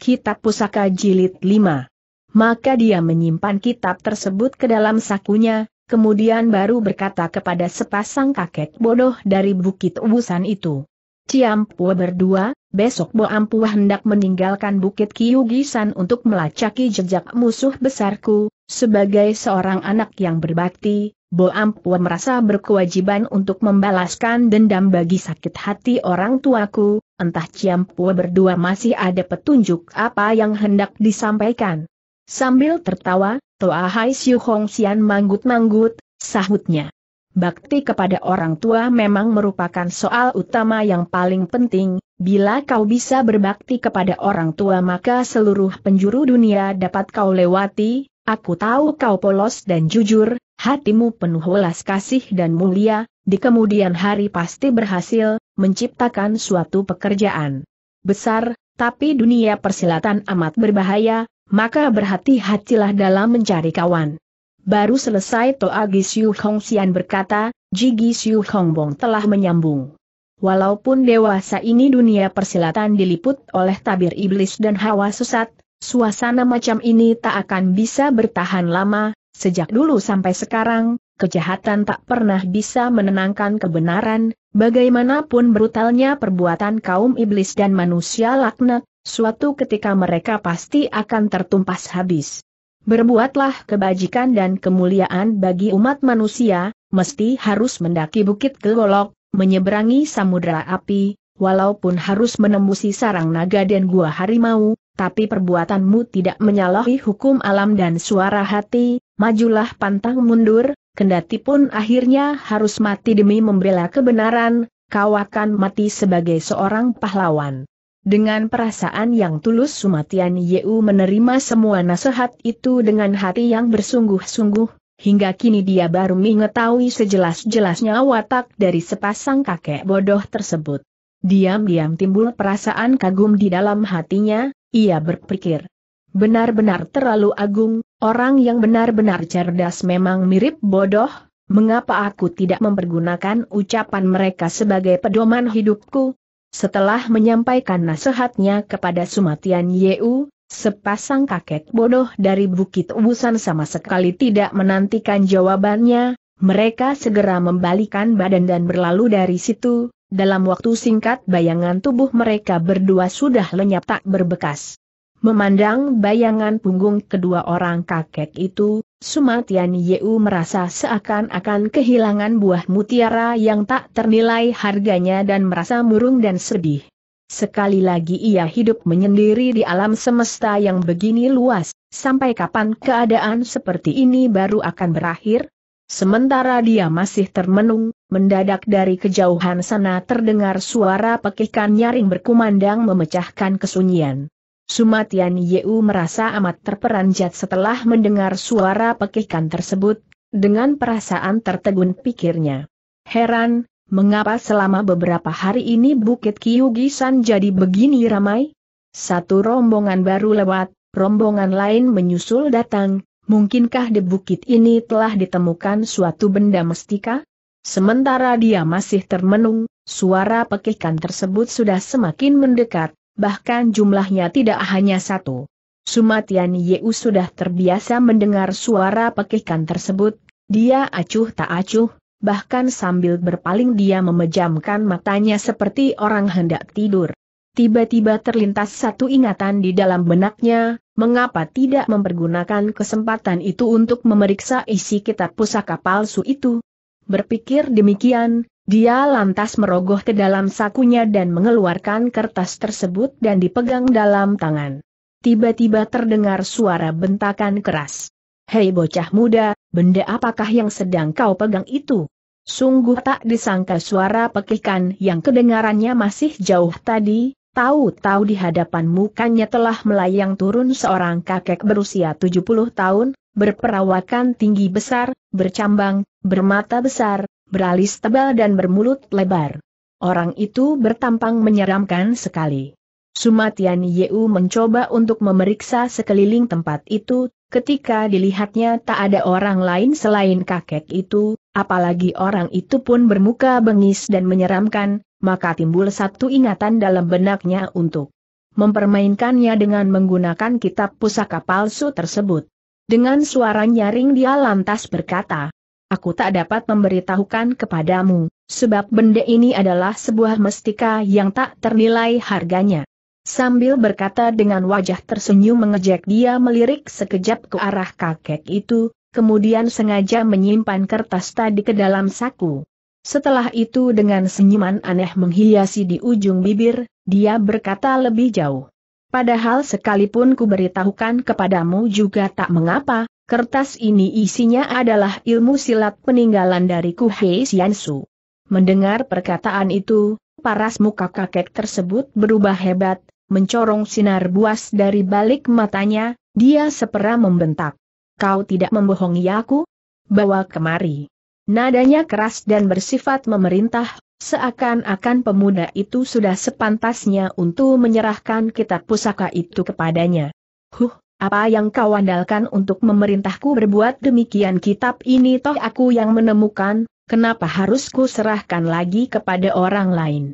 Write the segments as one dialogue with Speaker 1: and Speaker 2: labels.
Speaker 1: Kitab Pusaka Jilid 5. Maka dia menyimpan kitab tersebut ke dalam sakunya, kemudian baru berkata kepada sepasang kakek bodoh dari bukit ubusan itu. Ciampua berdua, besok Bo hendak meninggalkan bukit Kiugisan untuk melacaki jejak musuh besarku, sebagai seorang anak yang berbakti, Boam puan merasa berkewajiban untuk membalaskan dendam bagi sakit hati orang tuaku, entah Pua berdua masih ada petunjuk apa yang hendak disampaikan. Sambil tertawa, Toa Hai Siu Hong Sian manggut-manggut, sahutnya. Bakti kepada orang tua memang merupakan soal utama yang paling penting, bila kau bisa berbakti kepada orang tua maka seluruh penjuru dunia dapat kau lewati, Aku tahu kau polos dan jujur, hatimu penuh welas kasih dan mulia, di kemudian hari pasti berhasil menciptakan suatu pekerjaan besar, tapi dunia persilatan amat berbahaya, maka berhati-hatilah dalam mencari kawan. Baru selesai Toa Gi Siu Hong Xian berkata, Jigi Siu Hong Bong telah menyambung. Walaupun dewasa ini dunia persilatan diliput oleh tabir iblis dan hawa sesat, Suasana macam ini tak akan bisa bertahan lama, sejak dulu sampai sekarang, kejahatan tak pernah bisa menenangkan kebenaran, bagaimanapun brutalnya perbuatan kaum iblis dan manusia laknat, suatu ketika mereka pasti akan tertumpas habis. Berbuatlah kebajikan dan kemuliaan bagi umat manusia, mesti harus mendaki bukit kelolok, menyeberangi samudera api, walaupun harus menembusi sarang naga dan gua harimau, tapi perbuatanmu tidak menyalahi hukum alam dan suara hati, majulah pantang mundur, kendati pun akhirnya harus mati demi membela kebenaran, kau akan mati sebagai seorang pahlawan. Dengan perasaan yang tulus Sumatian Yeu menerima semua nasihat itu dengan hati yang bersungguh-sungguh, Hingga kini dia baru mengetahui sejelas-jelasnya watak dari sepasang kakek bodoh tersebut. Diam-diam timbul perasaan kagum di dalam hatinya, ia berpikir, benar-benar terlalu agung, orang yang benar-benar cerdas memang mirip bodoh, mengapa aku tidak mempergunakan ucapan mereka sebagai pedoman hidupku? Setelah menyampaikan nasihatnya kepada Sumatian Yeu, sepasang kakek bodoh dari Bukit Ubusan sama sekali tidak menantikan jawabannya, mereka segera membalikan badan dan berlalu dari situ, dalam waktu singkat bayangan tubuh mereka berdua sudah lenyap tak berbekas. Memandang bayangan punggung kedua orang kakek itu, Sumatian Yeu merasa seakan-akan kehilangan buah mutiara yang tak ternilai harganya dan merasa murung dan sedih. Sekali lagi ia hidup menyendiri di alam semesta yang begini luas, sampai kapan keadaan seperti ini baru akan berakhir? Sementara dia masih termenung, mendadak dari kejauhan sana terdengar suara pekikan nyaring berkumandang memecahkan kesunyian. Sumatian Yeu merasa amat terperanjat setelah mendengar suara pekikan tersebut, dengan perasaan tertegun pikirnya. Heran, mengapa selama beberapa hari ini Bukit Kiugisan jadi begini ramai? Satu rombongan baru lewat, rombongan lain menyusul datang, mungkinkah di bukit ini telah ditemukan suatu benda mestika? Sementara dia masih termenung, suara pekikan tersebut sudah semakin mendekat, bahkan jumlahnya tidak hanya satu. Sumatian Yeu sudah terbiasa mendengar suara pekikan tersebut, dia acuh tak acuh, bahkan sambil berpaling dia memejamkan matanya seperti orang hendak tidur. Tiba-tiba terlintas satu ingatan di dalam benaknya, mengapa tidak mempergunakan kesempatan itu untuk memeriksa isi kitab pusaka palsu itu? Berpikir demikian, dia lantas merogoh ke dalam sakunya dan mengeluarkan kertas tersebut dan dipegang dalam tangan. Tiba-tiba terdengar suara bentakan keras. Hei bocah muda, benda apakah yang sedang kau pegang itu? Sungguh tak disangka suara pekikan yang kedengarannya masih jauh tadi, Tahu-tahu di hadapan mukanya telah melayang turun seorang kakek berusia 70 tahun, berperawakan tinggi besar, bercambang, bermata besar, beralis tebal dan bermulut lebar. Orang itu bertampang menyeramkan sekali. Sumatian Yeu mencoba untuk memeriksa sekeliling tempat itu, ketika dilihatnya tak ada orang lain selain kakek itu, apalagi orang itu pun bermuka bengis dan menyeramkan, maka timbul satu ingatan dalam benaknya untuk mempermainkannya dengan menggunakan kitab pusaka palsu tersebut. Dengan suara nyaring dia lantas berkata, Aku tak dapat memberitahukan kepadamu, sebab benda ini adalah sebuah mestika yang tak ternilai harganya. Sambil berkata dengan wajah tersenyum mengejek dia melirik sekejap ke arah kakek itu, kemudian sengaja menyimpan kertas tadi ke dalam saku. Setelah itu dengan senyuman aneh menghiasi di ujung bibir, dia berkata lebih jauh. Padahal sekalipun ku beritahukan kepadamu juga tak mengapa, kertas ini isinya adalah ilmu silat peninggalan dari Kuhei Xiansu. Mendengar perkataan itu, paras muka kakek tersebut berubah hebat, mencorong sinar buas dari balik matanya, dia sepera membentak. Kau tidak membohongi aku? Bawa kemari. Nadanya keras dan bersifat memerintah, seakan-akan pemuda itu sudah sepantasnya untuk menyerahkan kitab pusaka itu kepadanya. Huh, apa yang kau andalkan untuk memerintahku berbuat demikian kitab ini toh aku yang menemukan, kenapa harus ku serahkan lagi kepada orang lain?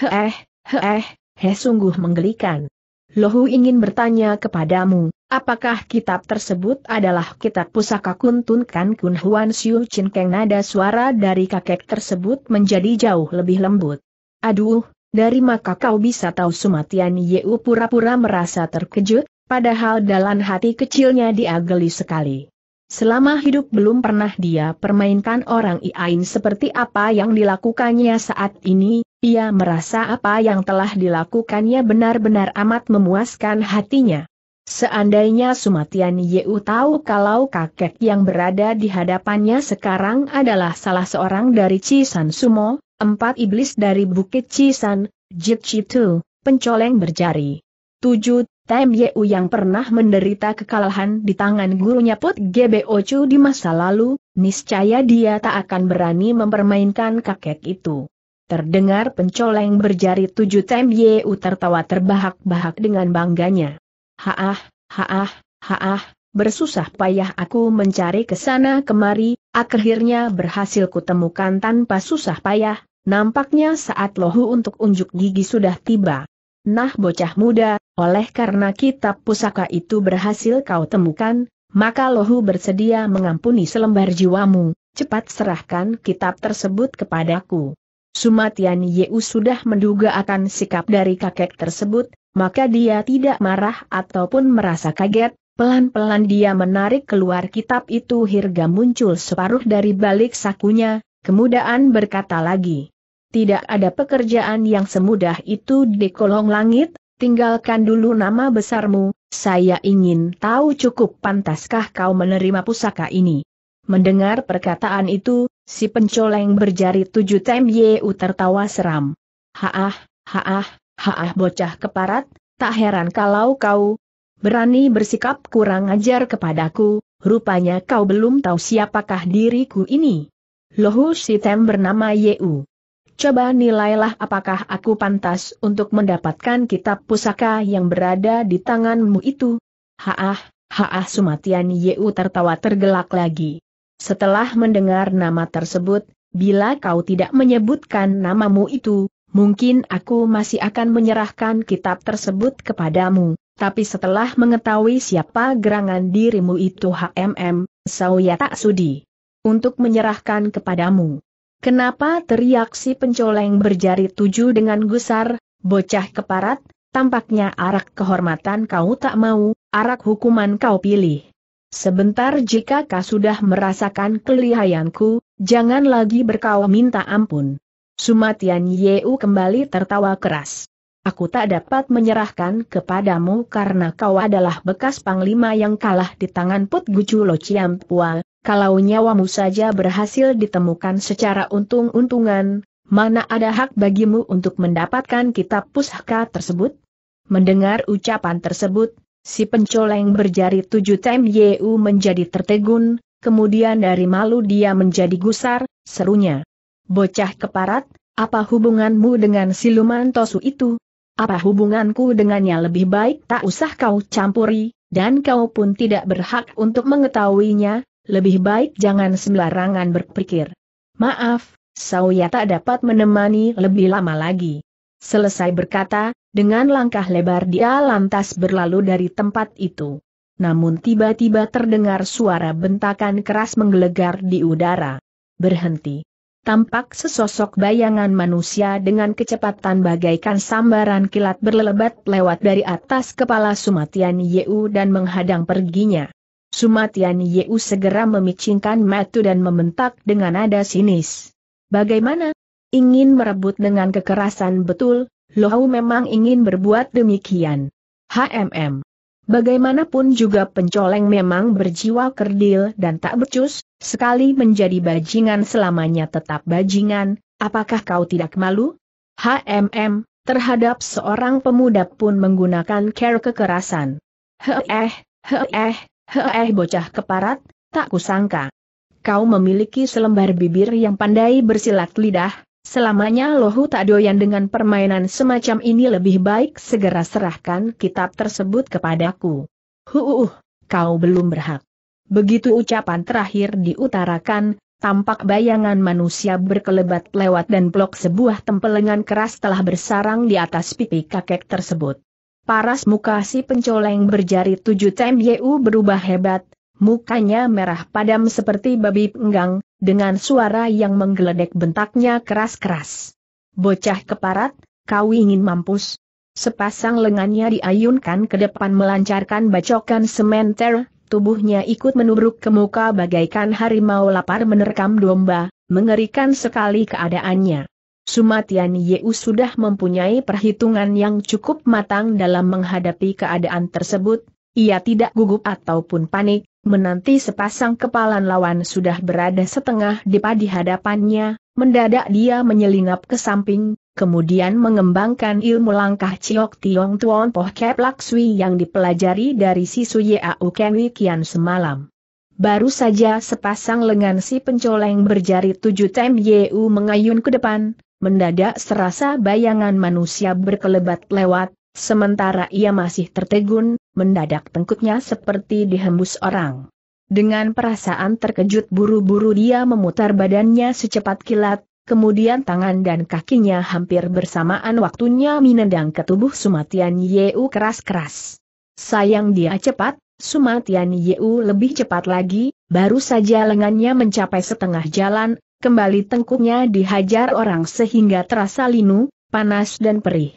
Speaker 1: Heeh, heeh, he sungguh menggelikan. Lohu ingin bertanya kepadamu, Apakah kitab tersebut adalah kitab pusaka Kuntun Kan Kun Huan Siu Chin Keng nada suara dari kakek tersebut menjadi jauh lebih lembut. Aduh, dari maka kau bisa tahu Sumatian Yeu pura-pura merasa terkejut, padahal dalam hati kecilnya diageli sekali. Selama hidup belum pernah dia permainkan orang Iain seperti apa yang dilakukannya saat ini, ia merasa apa yang telah dilakukannya benar-benar amat memuaskan hatinya. Seandainya Sumatian Yeu tahu kalau kakek yang berada di hadapannya sekarang adalah salah seorang dari Cisan Sumo, empat iblis dari Bukit Cisan, Jit Chitu, pencoleng berjari. Tujuh, Tem Yeu yang pernah menderita kekalahan di tangan gurunya Put Gbo Chu di masa lalu, niscaya dia tak akan berani mempermainkan kakek itu. Terdengar pencoleng berjari tujuh Tem Yeu tertawa terbahak-bahak dengan bangganya haah, haah, haah, bersusah payah aku mencari ke sana kemari, akhirnya berhasil kutemukan tanpa susah payah, nampaknya saat lohu untuk unjuk gigi sudah tiba. Nah bocah muda, oleh karena kitab pusaka itu berhasil kau temukan, maka lohu bersedia mengampuni selembar jiwamu, cepat serahkan kitab tersebut kepadaku. Sumatian Yeu sudah menduga akan sikap dari kakek tersebut, maka dia tidak marah ataupun merasa kaget, pelan-pelan dia menarik keluar kitab itu hingga muncul separuh dari balik sakunya, kemudian berkata lagi. Tidak ada pekerjaan yang semudah itu di kolong langit, tinggalkan dulu nama besarmu, saya ingin tahu cukup pantaskah kau menerima pusaka ini. Mendengar perkataan itu, si pencoleng berjari tujuh Tem tertawa seram. Haah, haah, Haah bocah keparat, tak heran kalau kau berani bersikap kurang ajar kepadaku, rupanya kau belum tahu siapakah diriku ini. Lohu Sitem bernama Yeu. Coba nilailah apakah aku pantas untuk mendapatkan kitab pusaka yang berada di tanganmu itu. Haah, haah Sumatian Yeu tertawa tergelak lagi. Setelah mendengar nama tersebut, bila kau tidak menyebutkan namamu itu, mungkin aku masih akan menyerahkan kitab tersebut kepadamu, tapi setelah mengetahui siapa gerangan dirimu itu HMM, Sauya tak sudi untuk menyerahkan kepadamu. Kenapa teriak si pencoleng berjari tujuh dengan gusar, bocah keparat, tampaknya arak kehormatan kau tak mau, arak hukuman kau pilih. Sebentar jika kau sudah merasakan kelihayanku, jangan lagi berkau minta ampun. Sumatian Yeu kembali tertawa keras. Aku tak dapat menyerahkan kepadamu karena kau adalah bekas panglima yang kalah di tangan Put Gucu Lo Pua. Kalau nyawamu saja berhasil ditemukan secara untung-untungan, mana ada hak bagimu untuk mendapatkan kitab pusaka tersebut? Mendengar ucapan tersebut, si pencoleng berjari tujuh tem Yeu menjadi tertegun, kemudian dari malu dia menjadi gusar, serunya. Bocah keparat, apa hubunganmu dengan siluman Tosu itu? Apa hubunganku dengannya lebih baik tak usah kau campuri, dan kau pun tidak berhak untuk mengetahuinya, lebih baik jangan sembarangan berpikir. Maaf, Sauya tak dapat menemani lebih lama lagi. Selesai berkata, dengan langkah lebar dia lantas berlalu dari tempat itu. Namun tiba-tiba terdengar suara bentakan keras menggelegar di udara. Berhenti tampak sesosok bayangan manusia dengan kecepatan bagaikan sambaran kilat berlebat lewat dari atas kepala Sumatian Yeu dan menghadang perginya. Sumatian Yeu segera memicingkan matu dan membentak dengan nada sinis. Bagaimana? Ingin merebut dengan kekerasan betul, Lohau memang ingin berbuat demikian. HMM Bagaimanapun juga pencoleng memang berjiwa kerdil dan tak becus, sekali menjadi bajingan selamanya tetap bajingan, apakah kau tidak malu? HMM, terhadap seorang pemuda pun menggunakan care kekerasan. Heeh, heeh, heeh bocah keparat, tak kusangka. Kau memiliki selembar bibir yang pandai bersilat lidah, Selamanya Lohu tak doyan dengan permainan semacam ini lebih baik segera serahkan kitab tersebut kepadaku. Huuuh, kau belum berhak. Begitu ucapan terakhir diutarakan, tampak bayangan manusia berkelebat lewat dan blok sebuah tempelengan keras telah bersarang di atas pipi kakek tersebut. Paras muka si pencoleng berjari tujuh Tem berubah hebat, mukanya merah padam seperti babi penggang, dengan suara yang menggeledek bentaknya keras-keras. Bocah keparat, kau ingin mampus? Sepasang lengannya diayunkan ke depan melancarkan bacokan sementer, tubuhnya ikut menubruk ke muka bagaikan harimau lapar menerkam domba, mengerikan sekali keadaannya. Sumatian Yeu sudah mempunyai perhitungan yang cukup matang dalam menghadapi keadaan tersebut, ia tidak gugup ataupun panik, menanti sepasang kepalan lawan sudah berada setengah di di hadapannya, mendadak dia menyelinap ke samping, kemudian mengembangkan ilmu langkah Ciok Tiong tuan Poh Kep Sui yang dipelajari dari si Sisu Yau Ken Kian semalam. Baru saja sepasang lengan si pencoleng berjari tujuh tem Yeu mengayun ke depan, mendadak serasa bayangan manusia berkelebat lewat, sementara ia masih tertegun, mendadak tengkuknya seperti dihembus orang. Dengan perasaan terkejut buru-buru dia memutar badannya secepat kilat, kemudian tangan dan kakinya hampir bersamaan waktunya menendang ke tubuh Sumatian Yeu keras-keras. Sayang dia cepat, Sumatian Yeu lebih cepat lagi, baru saja lengannya mencapai setengah jalan, kembali tengkuknya dihajar orang sehingga terasa linu, panas dan perih.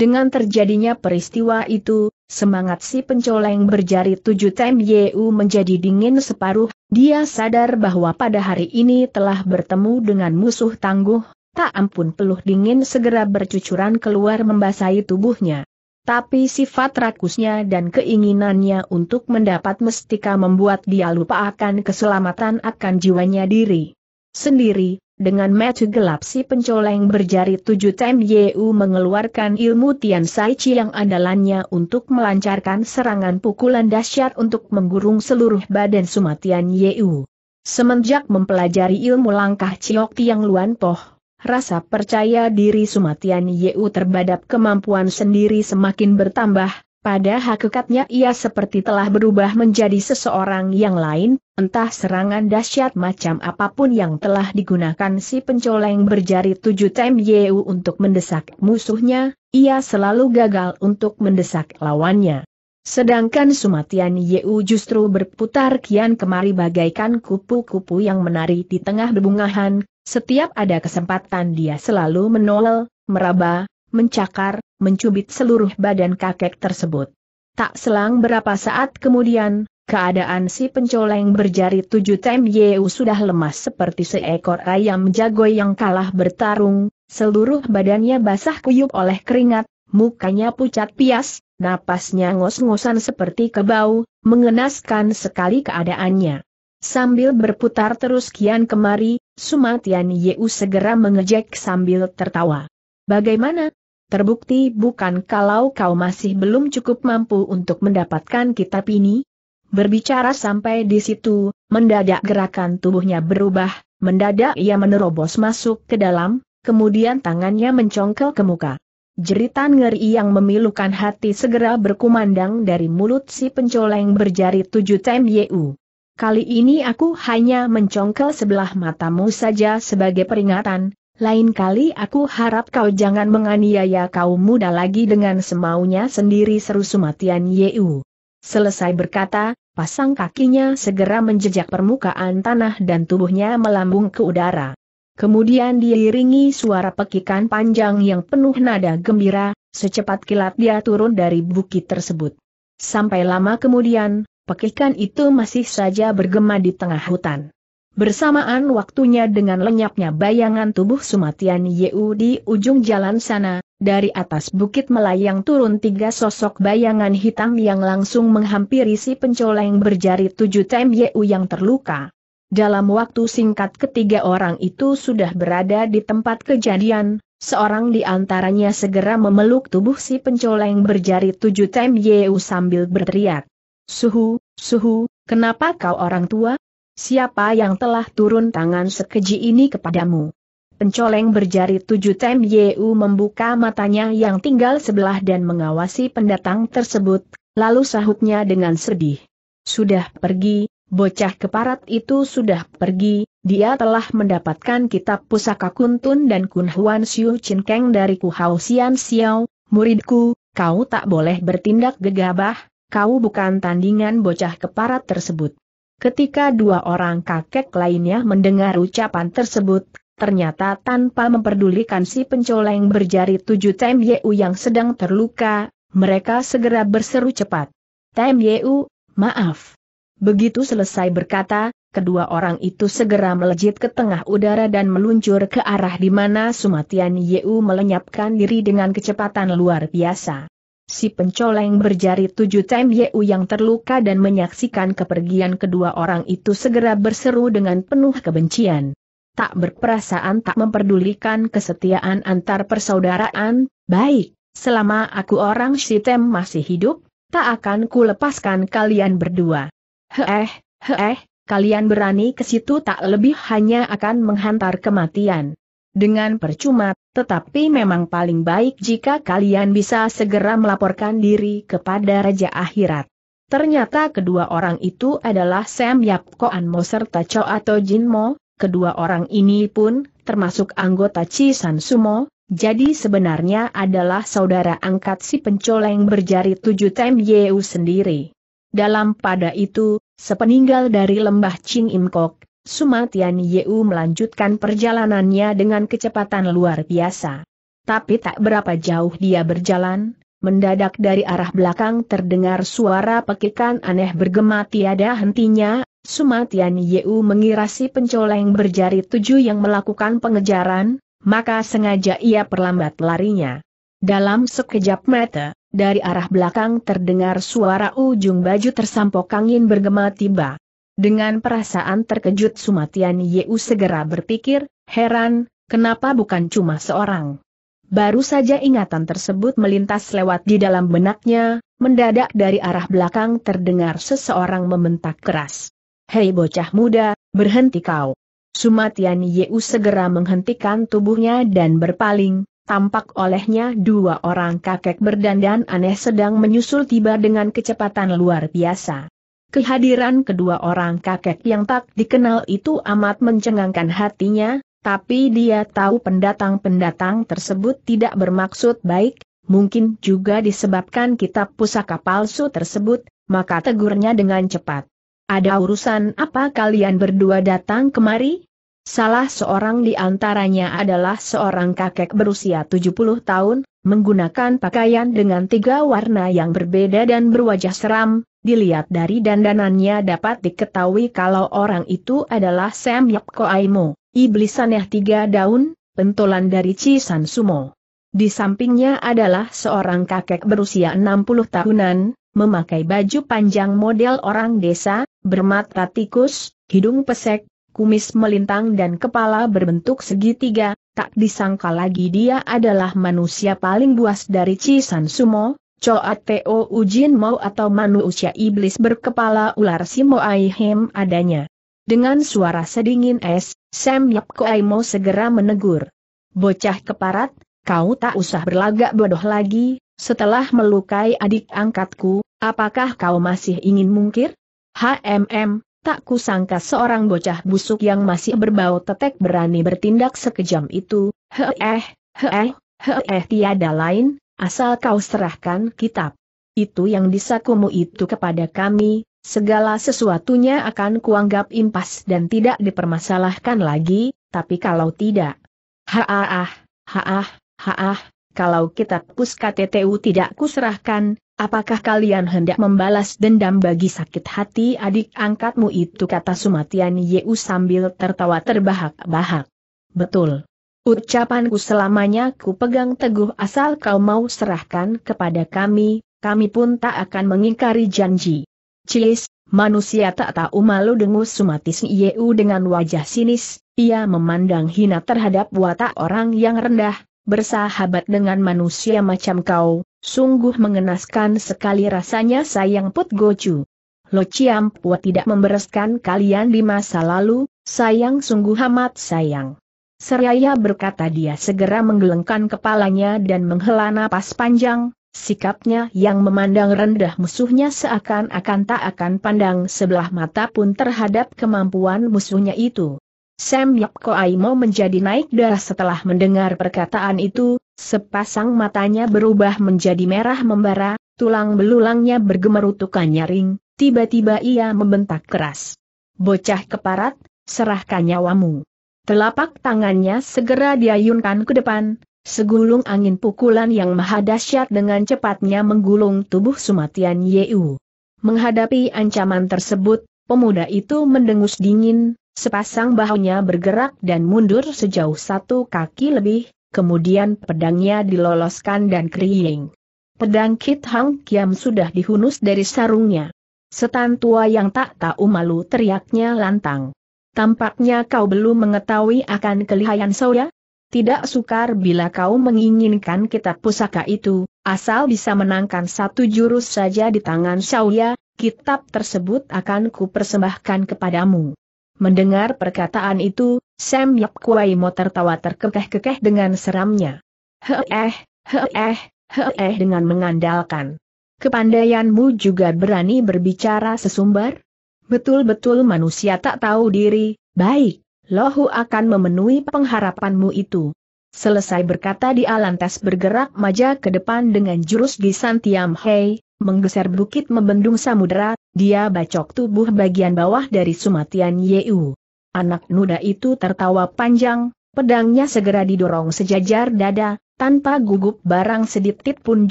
Speaker 1: Dengan terjadinya peristiwa itu, semangat si pencoleng berjari tujuh Tem Yu menjadi dingin separuh, dia sadar bahwa pada hari ini telah bertemu dengan musuh tangguh, tak ampun peluh dingin segera bercucuran keluar membasahi tubuhnya. Tapi sifat rakusnya dan keinginannya untuk mendapat mestika membuat dia lupa akan keselamatan akan jiwanya diri sendiri, dengan mata gelap si pencoleng berjari tujuh Tem Yu mengeluarkan ilmu Tian Sai Chi yang andalannya untuk melancarkan serangan pukulan dahsyat untuk menggurung seluruh badan Sumatian Yu. Semenjak mempelajari ilmu langkah Ciok Tiang Luan Poh, rasa percaya diri Sumatian Yu terhadap kemampuan sendiri semakin bertambah, pada hakikatnya ia seperti telah berubah menjadi seseorang yang lain, entah serangan dahsyat macam apapun yang telah digunakan si pencoleng berjari tujuh TMYU untuk mendesak musuhnya, ia selalu gagal untuk mendesak lawannya. Sedangkan Sumatian Yeu justru berputar kian kemari bagaikan kupu-kupu yang menari di tengah bebungahan, setiap ada kesempatan dia selalu menolol, meraba, mencakar, mencubit seluruh badan kakek tersebut. Tak selang berapa saat kemudian, keadaan si pencoleng berjari tujuh TMYU sudah lemas seperti seekor ayam jago yang kalah bertarung, seluruh badannya basah kuyup oleh keringat, mukanya pucat pias, napasnya ngos-ngosan seperti kebau, mengenaskan sekali keadaannya. Sambil berputar terus kian kemari, Sumatian Yeu segera mengejek sambil tertawa. Bagaimana, Terbukti bukan kalau kau masih belum cukup mampu untuk mendapatkan kitab ini? Berbicara sampai di situ, mendadak gerakan tubuhnya berubah, mendadak ia menerobos masuk ke dalam, kemudian tangannya mencongkel ke muka. Jeritan ngeri yang memilukan hati segera berkumandang dari mulut si pencoleng berjari tujuh TMYU. Kali ini aku hanya mencongkel sebelah matamu saja sebagai peringatan, lain kali aku harap kau jangan menganiaya kaum muda lagi dengan semaunya sendiri seru Sumatian Yeu. Selesai berkata, pasang kakinya segera menjejak permukaan tanah dan tubuhnya melambung ke udara. Kemudian diiringi suara pekikan panjang yang penuh nada gembira, secepat kilat dia turun dari bukit tersebut. Sampai lama kemudian, pekikan itu masih saja bergema di tengah hutan. Bersamaan waktunya dengan lenyapnya bayangan tubuh Sumatian Yeu di ujung jalan sana, dari atas bukit melayang turun tiga sosok bayangan hitam yang langsung menghampiri si pencoleng berjari tujuh tem Yeu yang terluka. Dalam waktu singkat ketiga orang itu sudah berada di tempat kejadian, seorang di antaranya segera memeluk tubuh si pencoleng berjari tujuh tem Yeu sambil berteriak. Suhu, suhu, kenapa kau orang tua, Siapa yang telah turun tangan sekeji ini kepadamu? Pencoleng berjari tujuh Tem Yeu membuka matanya yang tinggal sebelah dan mengawasi pendatang tersebut, lalu sahutnya dengan sedih. Sudah pergi, bocah keparat itu sudah pergi, dia telah mendapatkan kitab pusaka Kuntun dan Kunhuan Siu Chin Keng dari Kuhao Xian Xiao, muridku, kau tak boleh bertindak gegabah, kau bukan tandingan bocah keparat tersebut. Ketika dua orang kakek lainnya mendengar ucapan tersebut, ternyata tanpa memperdulikan si pencoleng berjari tujuh Tem Yeu yang sedang terluka, mereka segera berseru cepat. Tem Yeu, maaf. Begitu selesai berkata, kedua orang itu segera melejit ke tengah udara dan meluncur ke arah di mana Sumatian Yeu melenyapkan diri dengan kecepatan luar biasa si pencoleng berjari tujuh Tem Yeu yang terluka dan menyaksikan kepergian kedua orang itu segera berseru dengan penuh kebencian. Tak berperasaan tak memperdulikan kesetiaan antar persaudaraan, baik, selama aku orang si Tem masih hidup, tak akan ku lepaskan kalian berdua. Heeh, heeh, kalian berani ke situ tak lebih hanya akan menghantar kematian dengan percuma, tetapi memang paling baik jika kalian bisa segera melaporkan diri kepada Raja Akhirat. Ternyata kedua orang itu adalah Sam Yap Koan Mo serta Cho atau Jin Mo, kedua orang ini pun termasuk anggota Chi San Sumo, jadi sebenarnya adalah saudara angkat si pencoleng berjari tujuh Tem Yeu sendiri. Dalam pada itu, sepeninggal dari lembah Ching Im Kok. Sumatian Yeu melanjutkan perjalanannya dengan kecepatan luar biasa. Tapi tak berapa jauh dia berjalan, mendadak dari arah belakang terdengar suara pekikan aneh bergema tiada hentinya, Sumatian Yeu mengira si pencoleng berjari tujuh yang melakukan pengejaran, maka sengaja ia perlambat larinya. Dalam sekejap mata, dari arah belakang terdengar suara ujung baju tersampok angin bergema tiba. Dengan perasaan terkejut Sumatian Yeu segera berpikir, heran, kenapa bukan cuma seorang. Baru saja ingatan tersebut melintas lewat di dalam benaknya, mendadak dari arah belakang terdengar seseorang membentak keras. Hei bocah muda, berhenti kau. Sumatian Yeu segera menghentikan tubuhnya dan berpaling, tampak olehnya dua orang kakek berdandan aneh sedang menyusul tiba dengan kecepatan luar biasa. Kehadiran kedua orang kakek yang tak dikenal itu amat mencengangkan hatinya, tapi dia tahu pendatang-pendatang tersebut tidak bermaksud baik, mungkin juga disebabkan kitab pusaka palsu tersebut, maka tegurnya dengan cepat. Ada urusan apa kalian berdua datang kemari? Salah seorang di antaranya adalah seorang kakek berusia 70 tahun, Menggunakan pakaian dengan tiga warna yang berbeda dan berwajah seram, dilihat dari dandanannya dapat diketahui kalau orang itu adalah Sam Yap Koaimo, iblis aneh tiga daun, pentolan dari Cisan Sumo. Di sampingnya adalah seorang kakek berusia 60 tahunan, memakai baju panjang model orang desa, bermata tikus, hidung pesek, kumis melintang dan kepala berbentuk segitiga, tak disangka lagi dia adalah manusia paling buas dari Cisan Sumo, Coa Teo Ujin Mau atau manusia iblis berkepala ular Simo Aihem adanya. Dengan suara sedingin es, Sam Yap Koai Mo segera menegur. Bocah keparat, kau tak usah berlagak bodoh lagi, setelah melukai adik angkatku, apakah kau masih ingin mungkir? HMM, Tak kusangka seorang bocah busuk yang masih berbau tetek berani bertindak sekejam itu, heeh, heeh, heeh tiada lain, asal kau serahkan kitab. Itu yang disakumu itu kepada kami, segala sesuatunya akan kuanggap impas dan tidak dipermasalahkan lagi, tapi kalau tidak. Haah, ah, haah, haah, kalau kitab puska TTU tidak kuserahkan, Apakah kalian hendak membalas dendam bagi sakit hati adik angkatmu itu kata Sumatian Yeu sambil tertawa terbahak-bahak. Betul. Ucapanku selamanya ku pegang teguh asal kau mau serahkan kepada kami, kami pun tak akan mengingkari janji. Cis, manusia tak tahu malu dengus Sumatis Yeu dengan wajah sinis, ia memandang hina terhadap watak orang yang rendah, bersahabat dengan manusia macam kau, Sungguh mengenaskan sekali rasanya sayang Put Gochu. Lo Chiam Pua tidak membereskan kalian di masa lalu, sayang sungguh amat sayang. Seraya berkata dia segera menggelengkan kepalanya dan menghela napas panjang, sikapnya yang memandang rendah musuhnya seakan-akan tak akan pandang sebelah mata pun terhadap kemampuan musuhnya itu. Sam Yap Aimo menjadi naik darah setelah mendengar perkataan itu, Sepasang matanya berubah menjadi merah membara, tulang belulangnya bergemerutukan nyaring, tiba-tiba ia membentak keras. Bocah keparat, serahkan nyawamu. Telapak tangannya segera diayunkan ke depan, segulung angin pukulan yang maha dahsyat dengan cepatnya menggulung tubuh Sumatian Yeu. Menghadapi ancaman tersebut, pemuda itu mendengus dingin, sepasang bahunya bergerak dan mundur sejauh satu kaki lebih, kemudian pedangnya diloloskan dan kriing. Pedang Kit Hang Kiam sudah dihunus dari sarungnya. Setan tua yang tak tahu malu teriaknya lantang. Tampaknya kau belum mengetahui akan kelihayan saya? Tidak sukar bila kau menginginkan kitab pusaka itu, asal bisa menangkan satu jurus saja di tangan Shaoya, kitab tersebut akan kupersembahkan kepadamu. Mendengar perkataan itu, Sam Yap Kuai Mo tertawa terkekeh-kekeh dengan seramnya. Heeh, heeh, heeh dengan mengandalkan. Kepandaianmu juga berani berbicara sesumbar? Betul-betul manusia tak tahu diri, baik, Lohu akan memenuhi pengharapanmu itu. Selesai berkata di Alantes bergerak maja ke depan dengan jurus Gisan Tiam Hei, menggeser bukit membendung samudera, dia bacok tubuh bagian bawah dari Sumatian Yeu. Anak nuda itu tertawa panjang, pedangnya segera didorong sejajar dada, tanpa gugup barang sedikit pun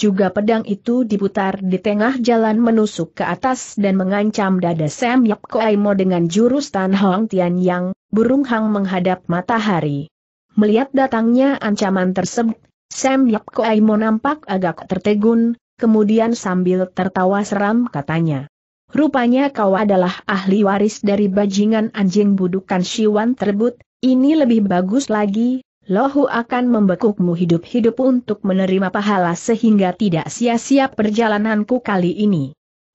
Speaker 1: juga pedang itu diputar di tengah jalan menusuk ke atas dan mengancam dada Sam Yap Koaimo dengan jurus Tan Hong Tian Yang, burung hang menghadap matahari. Melihat datangnya ancaman tersebut, Sam Yap Koaimo nampak agak tertegun, kemudian sambil tertawa seram katanya. Rupanya kau adalah ahli waris dari bajingan anjing budukan Siwan terbut, ini lebih bagus lagi, Lohu akan membekukmu hidup-hidup untuk menerima pahala sehingga tidak sia-sia perjalananku kali ini.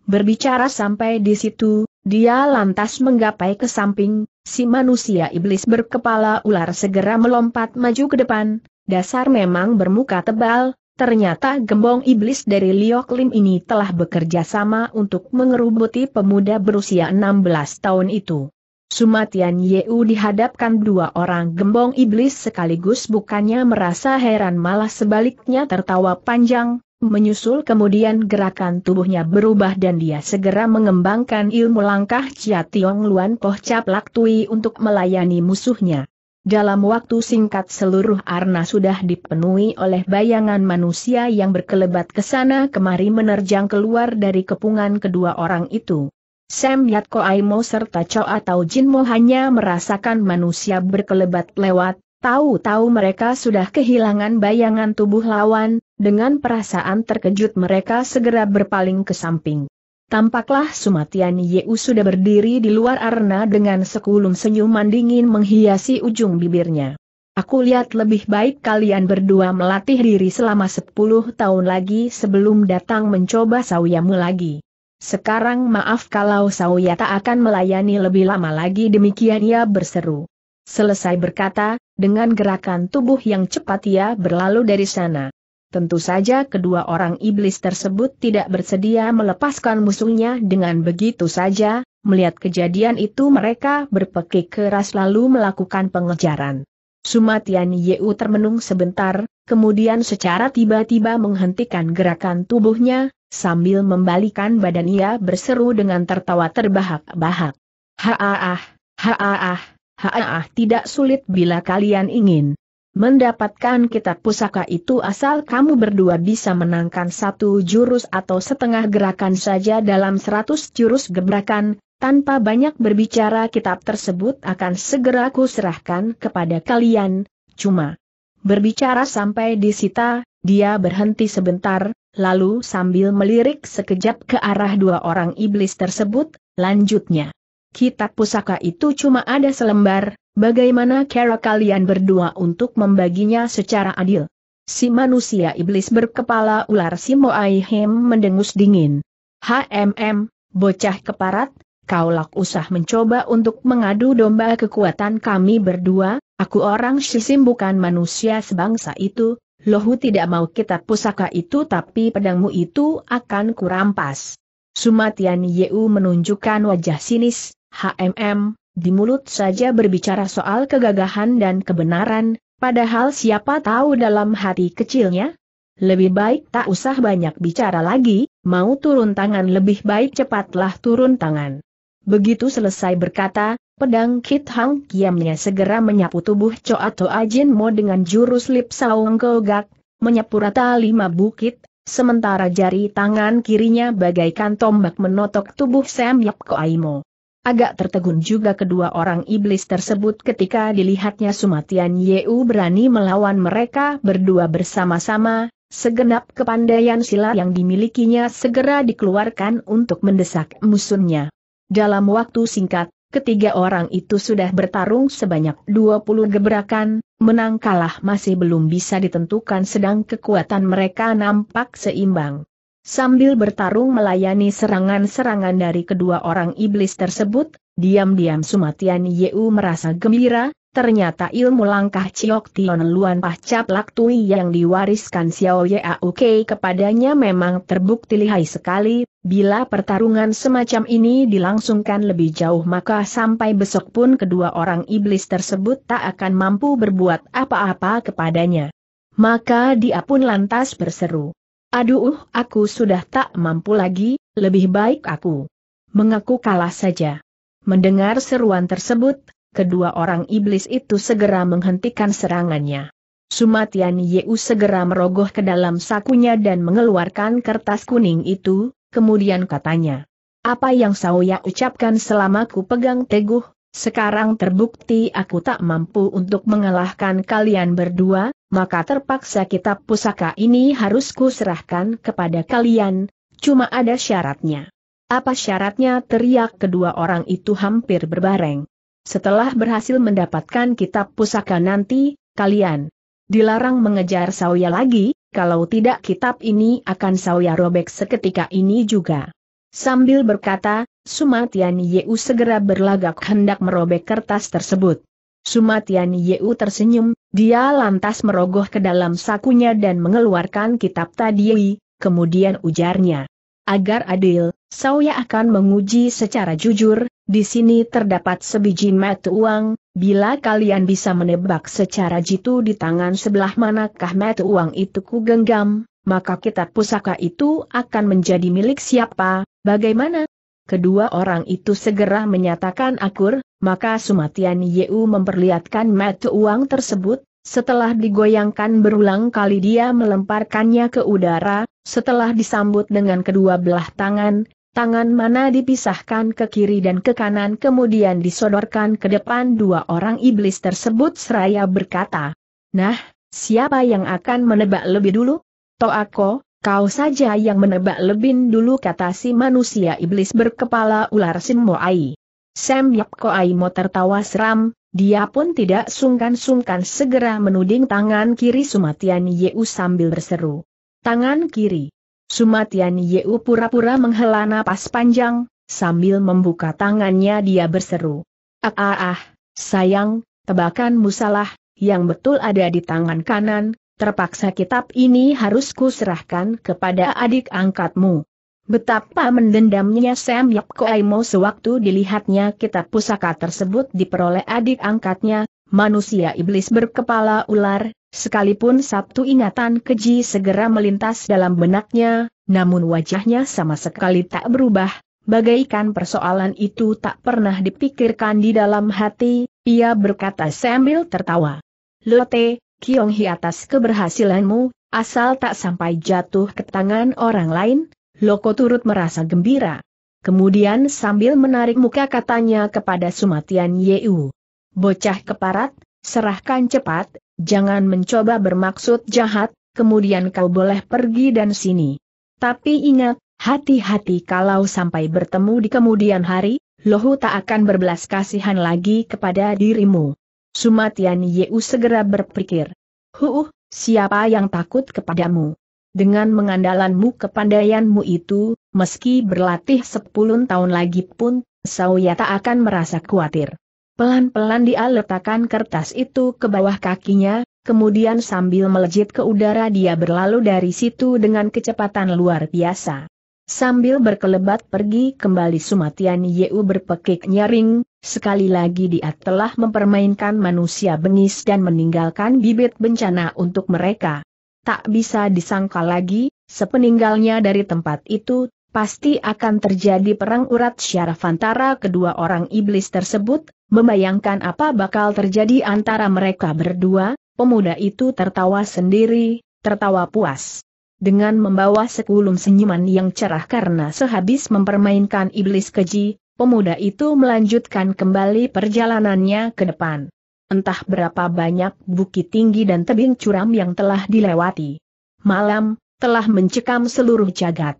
Speaker 1: Berbicara sampai di situ, dia lantas menggapai ke samping, si manusia iblis berkepala ular segera melompat maju ke depan, dasar memang bermuka tebal, Ternyata gembong iblis dari Liok Lim ini telah bekerja sama untuk mengerubuti pemuda berusia 16 tahun itu. Sumatian Yeu dihadapkan dua orang gembong iblis sekaligus bukannya merasa heran malah sebaliknya tertawa panjang, menyusul kemudian gerakan tubuhnya berubah dan dia segera mengembangkan ilmu langkah Chia Tiong Luan Poh Cap Laktui untuk melayani musuhnya. Dalam waktu singkat seluruh arna sudah dipenuhi oleh bayangan manusia yang berkelebat ke sana kemari menerjang keluar dari kepungan kedua orang itu. Sam Yat Koaimo serta Cho atau Jinmo hanya merasakan manusia berkelebat lewat, tahu-tahu mereka sudah kehilangan bayangan tubuh lawan, dengan perasaan terkejut mereka segera berpaling ke samping. Tampaklah Sumatian Yeu sudah berdiri di luar arena dengan sekulum senyuman dingin menghiasi ujung bibirnya. Aku lihat lebih baik kalian berdua melatih diri selama sepuluh tahun lagi sebelum datang mencoba sawiamu lagi. Sekarang maaf kalau Sauya tak akan melayani lebih lama lagi demikian ia berseru. Selesai berkata, dengan gerakan tubuh yang cepat ia berlalu dari sana. Tentu saja kedua orang iblis tersebut tidak bersedia melepaskan musuhnya dengan begitu saja, melihat kejadian itu mereka berpekik keras lalu melakukan pengejaran. Sumatian Yeu termenung sebentar, kemudian secara tiba-tiba menghentikan gerakan tubuhnya, sambil membalikan badan ia berseru dengan tertawa terbahak-bahak. Haaah, haaah, haaah, tidak sulit bila kalian ingin. Mendapatkan kitab pusaka itu asal kamu berdua bisa menangkan satu jurus atau setengah gerakan saja dalam seratus jurus gebrakan, tanpa banyak berbicara kitab tersebut akan segera kuserahkan kepada kalian, cuma berbicara sampai di sita, dia berhenti sebentar, lalu sambil melirik sekejap ke arah dua orang iblis tersebut, lanjutnya kitab pusaka itu cuma ada selembar, bagaimana cara kalian berdua untuk membaginya secara adil? Si manusia iblis berkepala ular si Moaihem mendengus dingin. HMM, bocah keparat, kau lak usah mencoba untuk mengadu domba kekuatan kami berdua, aku orang sisim bukan manusia sebangsa itu, lohu tidak mau kitab pusaka itu tapi pedangmu itu akan kurampas. Sumatian Yeu menunjukkan wajah sinis, HMM, di mulut saja berbicara soal kegagahan dan kebenaran, padahal siapa tahu dalam hati kecilnya? Lebih baik tak usah banyak bicara lagi, mau turun tangan lebih baik cepatlah turun tangan. Begitu selesai berkata, pedang Kit Hang Kiamnya segera menyapu tubuh Cho Toa Ajin Mo dengan jurus Lip Saung Gak, menyapu rata lima bukit, sementara jari tangan kirinya bagaikan tombak menotok tubuh Sam Yap Ko Aimo. Agak tertegun juga kedua orang iblis tersebut ketika dilihatnya Sumatian Yeu berani melawan mereka berdua bersama-sama, segenap kepandaian sila yang dimilikinya segera dikeluarkan untuk mendesak musuhnya. Dalam waktu singkat, ketiga orang itu sudah bertarung sebanyak 20 gebrakan, menang kalah masih belum bisa ditentukan sedang kekuatan mereka nampak seimbang. Sambil bertarung melayani serangan-serangan dari kedua orang iblis tersebut, diam-diam Sumatian Yeu merasa gembira, ternyata ilmu langkah Ciok Tion Luan Pahcap Laktui yang diwariskan Xiao Yaoke kepadanya memang terbukti lihai sekali, bila pertarungan semacam ini dilangsungkan lebih jauh maka sampai besok pun kedua orang iblis tersebut tak akan mampu berbuat apa-apa kepadanya. Maka dia pun lantas berseru. Aduh, aku sudah tak mampu lagi, lebih baik aku mengaku kalah saja. Mendengar seruan tersebut, kedua orang iblis itu segera menghentikan serangannya. Sumatian Yeu segera merogoh ke dalam sakunya dan mengeluarkan kertas kuning itu, kemudian katanya. Apa yang Sauya ucapkan selama ku pegang teguh, sekarang terbukti aku tak mampu untuk mengalahkan kalian berdua, maka terpaksa kitab pusaka ini harus kuserahkan kepada kalian, cuma ada syaratnya. Apa syaratnya teriak kedua orang itu hampir berbareng. Setelah berhasil mendapatkan kitab pusaka nanti, kalian dilarang mengejar Sawya lagi, kalau tidak kitab ini akan Sawya robek seketika ini juga. Sambil berkata, Sumatian Yeu segera berlagak hendak merobek kertas tersebut. Sumatian Yeu tersenyum, dia lantas merogoh ke dalam sakunya dan mengeluarkan kitab tadi, kemudian ujarnya. Agar adil, saya akan menguji secara jujur, di sini terdapat sebiji mata uang, bila kalian bisa menebak secara jitu di tangan sebelah manakah mata uang itu kugenggam, maka kitab pusaka itu akan menjadi milik siapa, Bagaimana? Kedua orang itu segera menyatakan akur, maka Sumatian Yeu memperlihatkan metu uang tersebut, setelah digoyangkan berulang kali dia melemparkannya ke udara, setelah disambut dengan kedua belah tangan, tangan mana dipisahkan ke kiri dan ke kanan kemudian disodorkan ke depan dua orang iblis tersebut seraya berkata, Nah, siapa yang akan menebak lebih dulu? Toako, Kau saja yang menebak lebih dulu kata si manusia iblis berkepala ular Simmoai. Sam Yap Koai Mo tertawa seram, dia pun tidak sungkan-sungkan segera menuding tangan kiri Sumatian Yeu sambil berseru. Tangan kiri. Sumatian Yeu pura-pura menghela napas panjang, sambil membuka tangannya dia berseru. Ah ah ah, sayang, tebakanmu salah, yang betul ada di tangan kanan, terpaksa kitab ini harus kuserahkan kepada adik angkatmu. Betapa mendendamnya Sam Yap Koaimo sewaktu dilihatnya kitab pusaka tersebut diperoleh adik angkatnya, manusia iblis berkepala ular, sekalipun Sabtu ingatan keji segera melintas dalam benaknya, namun wajahnya sama sekali tak berubah, bagaikan persoalan itu tak pernah dipikirkan di dalam hati, ia berkata sambil tertawa. Lote, Kiong Hi atas keberhasilanmu, asal tak sampai jatuh ke tangan orang lain, Loko turut merasa gembira. Kemudian sambil menarik muka katanya kepada Sumatian Yeu. Bocah keparat, serahkan cepat, jangan mencoba bermaksud jahat, kemudian kau boleh pergi dan sini. Tapi ingat, hati-hati kalau sampai bertemu di kemudian hari, Lohu tak akan berbelas kasihan lagi kepada dirimu. Sumatian Yeu segera berpikir. Huh, siapa yang takut kepadamu? Dengan mengandalanmu kepandaianmu itu, meski berlatih sepuluh tahun lagi pun, Sauya tak akan merasa khawatir. Pelan-pelan dia letakkan kertas itu ke bawah kakinya, kemudian sambil melejit ke udara dia berlalu dari situ dengan kecepatan luar biasa. Sambil berkelebat pergi kembali Sumatian Yeu berpekik nyaring, sekali lagi dia telah mempermainkan manusia bengis dan meninggalkan bibit bencana untuk mereka. Tak bisa disangka lagi, sepeninggalnya dari tempat itu, pasti akan terjadi perang urat syaraf antara kedua orang iblis tersebut, membayangkan apa bakal terjadi antara mereka berdua, pemuda itu tertawa sendiri, tertawa puas dengan membawa sekulum senyuman yang cerah karena sehabis mempermainkan iblis keji, pemuda itu melanjutkan kembali perjalanannya ke depan. Entah berapa banyak bukit tinggi dan tebing curam yang telah dilewati. Malam, telah mencekam seluruh jagat.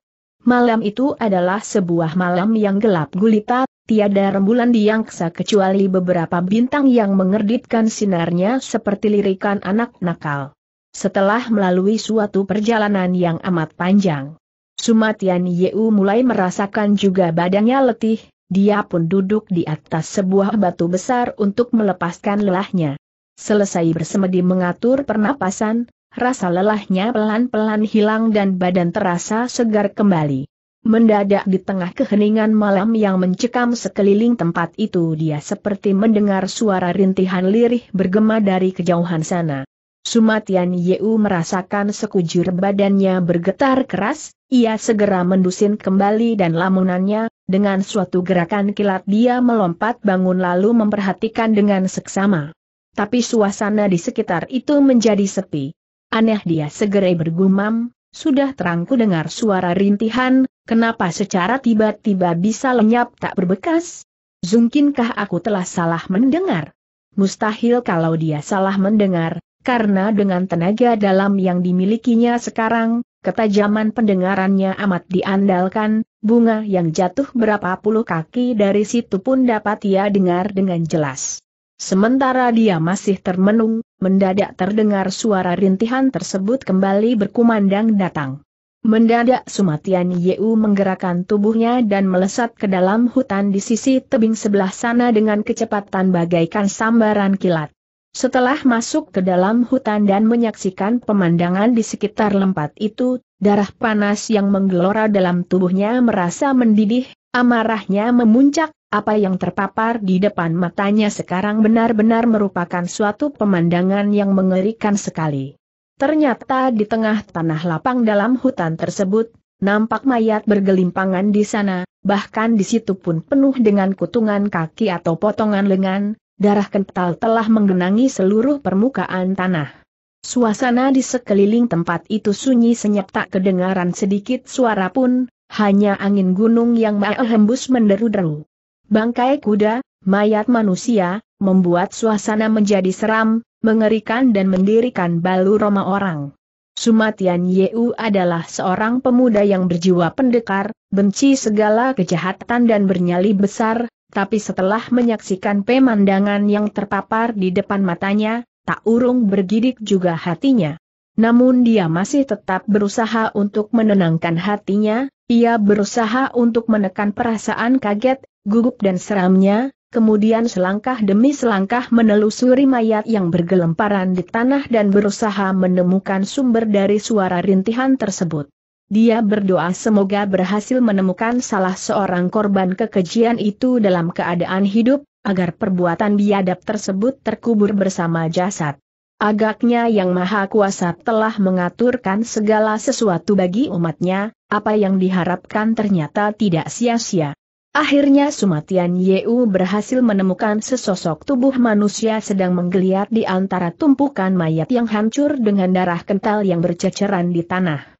Speaker 1: Malam itu adalah sebuah malam yang gelap gulita, tiada rembulan di angkasa kecuali beberapa bintang yang mengerditkan sinarnya seperti lirikan anak nakal setelah melalui suatu perjalanan yang amat panjang. Sumatian Yeu mulai merasakan juga badannya letih, dia pun duduk di atas sebuah batu besar untuk melepaskan lelahnya. Selesai bersemedi mengatur pernapasan, rasa lelahnya pelan-pelan hilang dan badan terasa segar kembali. Mendadak di tengah keheningan malam yang mencekam sekeliling tempat itu dia seperti mendengar suara rintihan lirih bergema dari kejauhan sana. Sumatian Yeu merasakan sekujur badannya bergetar keras, ia segera mendusin kembali dan lamunannya, dengan suatu gerakan kilat dia melompat bangun lalu memperhatikan dengan seksama. Tapi suasana di sekitar itu menjadi sepi. Aneh dia segera bergumam, sudah terangku dengar suara rintihan, kenapa secara tiba-tiba bisa lenyap tak berbekas? Zungkinkah aku telah salah mendengar? Mustahil kalau dia salah mendengar, karena dengan tenaga dalam yang dimilikinya sekarang, ketajaman pendengarannya amat diandalkan, bunga yang jatuh berapa puluh kaki dari situ pun dapat ia dengar dengan jelas. Sementara dia masih termenung, mendadak terdengar suara rintihan tersebut kembali berkumandang datang. Mendadak Sumatian Yeu menggerakkan tubuhnya dan melesat ke dalam hutan di sisi tebing sebelah sana dengan kecepatan bagaikan sambaran kilat. Setelah masuk ke dalam hutan dan menyaksikan pemandangan di sekitar lempat itu, darah panas yang menggelora dalam tubuhnya merasa mendidih, amarahnya memuncak, apa yang terpapar di depan matanya sekarang benar-benar merupakan suatu pemandangan yang mengerikan sekali. Ternyata di tengah tanah lapang dalam hutan tersebut, nampak mayat bergelimpangan di sana, bahkan di situ pun penuh dengan kutungan kaki atau potongan lengan, darah kental telah menggenangi seluruh permukaan tanah. Suasana di sekeliling tempat itu sunyi senyap tak kedengaran sedikit suara pun, hanya angin gunung yang hembus menderu-deru. Bangkai kuda, mayat manusia, membuat suasana menjadi seram, mengerikan dan mendirikan balu Roma orang. Sumatian Yeu adalah seorang pemuda yang berjiwa pendekar, benci segala kejahatan dan bernyali besar, tapi setelah menyaksikan pemandangan yang terpapar di depan matanya, tak urung bergidik juga hatinya. Namun dia masih tetap berusaha untuk menenangkan hatinya, ia berusaha untuk menekan perasaan kaget, gugup dan seramnya, kemudian selangkah demi selangkah menelusuri mayat yang bergelemparan di tanah dan berusaha menemukan sumber dari suara rintihan tersebut. Dia berdoa semoga berhasil menemukan salah seorang korban kekejian itu dalam keadaan hidup, agar perbuatan biadab tersebut terkubur bersama jasad. Agaknya Yang Maha Kuasa telah mengaturkan segala sesuatu bagi umatnya, apa yang diharapkan ternyata tidak sia-sia. Akhirnya Sumatian Yeu berhasil menemukan sesosok tubuh manusia sedang menggeliat di antara tumpukan mayat yang hancur dengan darah kental yang berceceran di tanah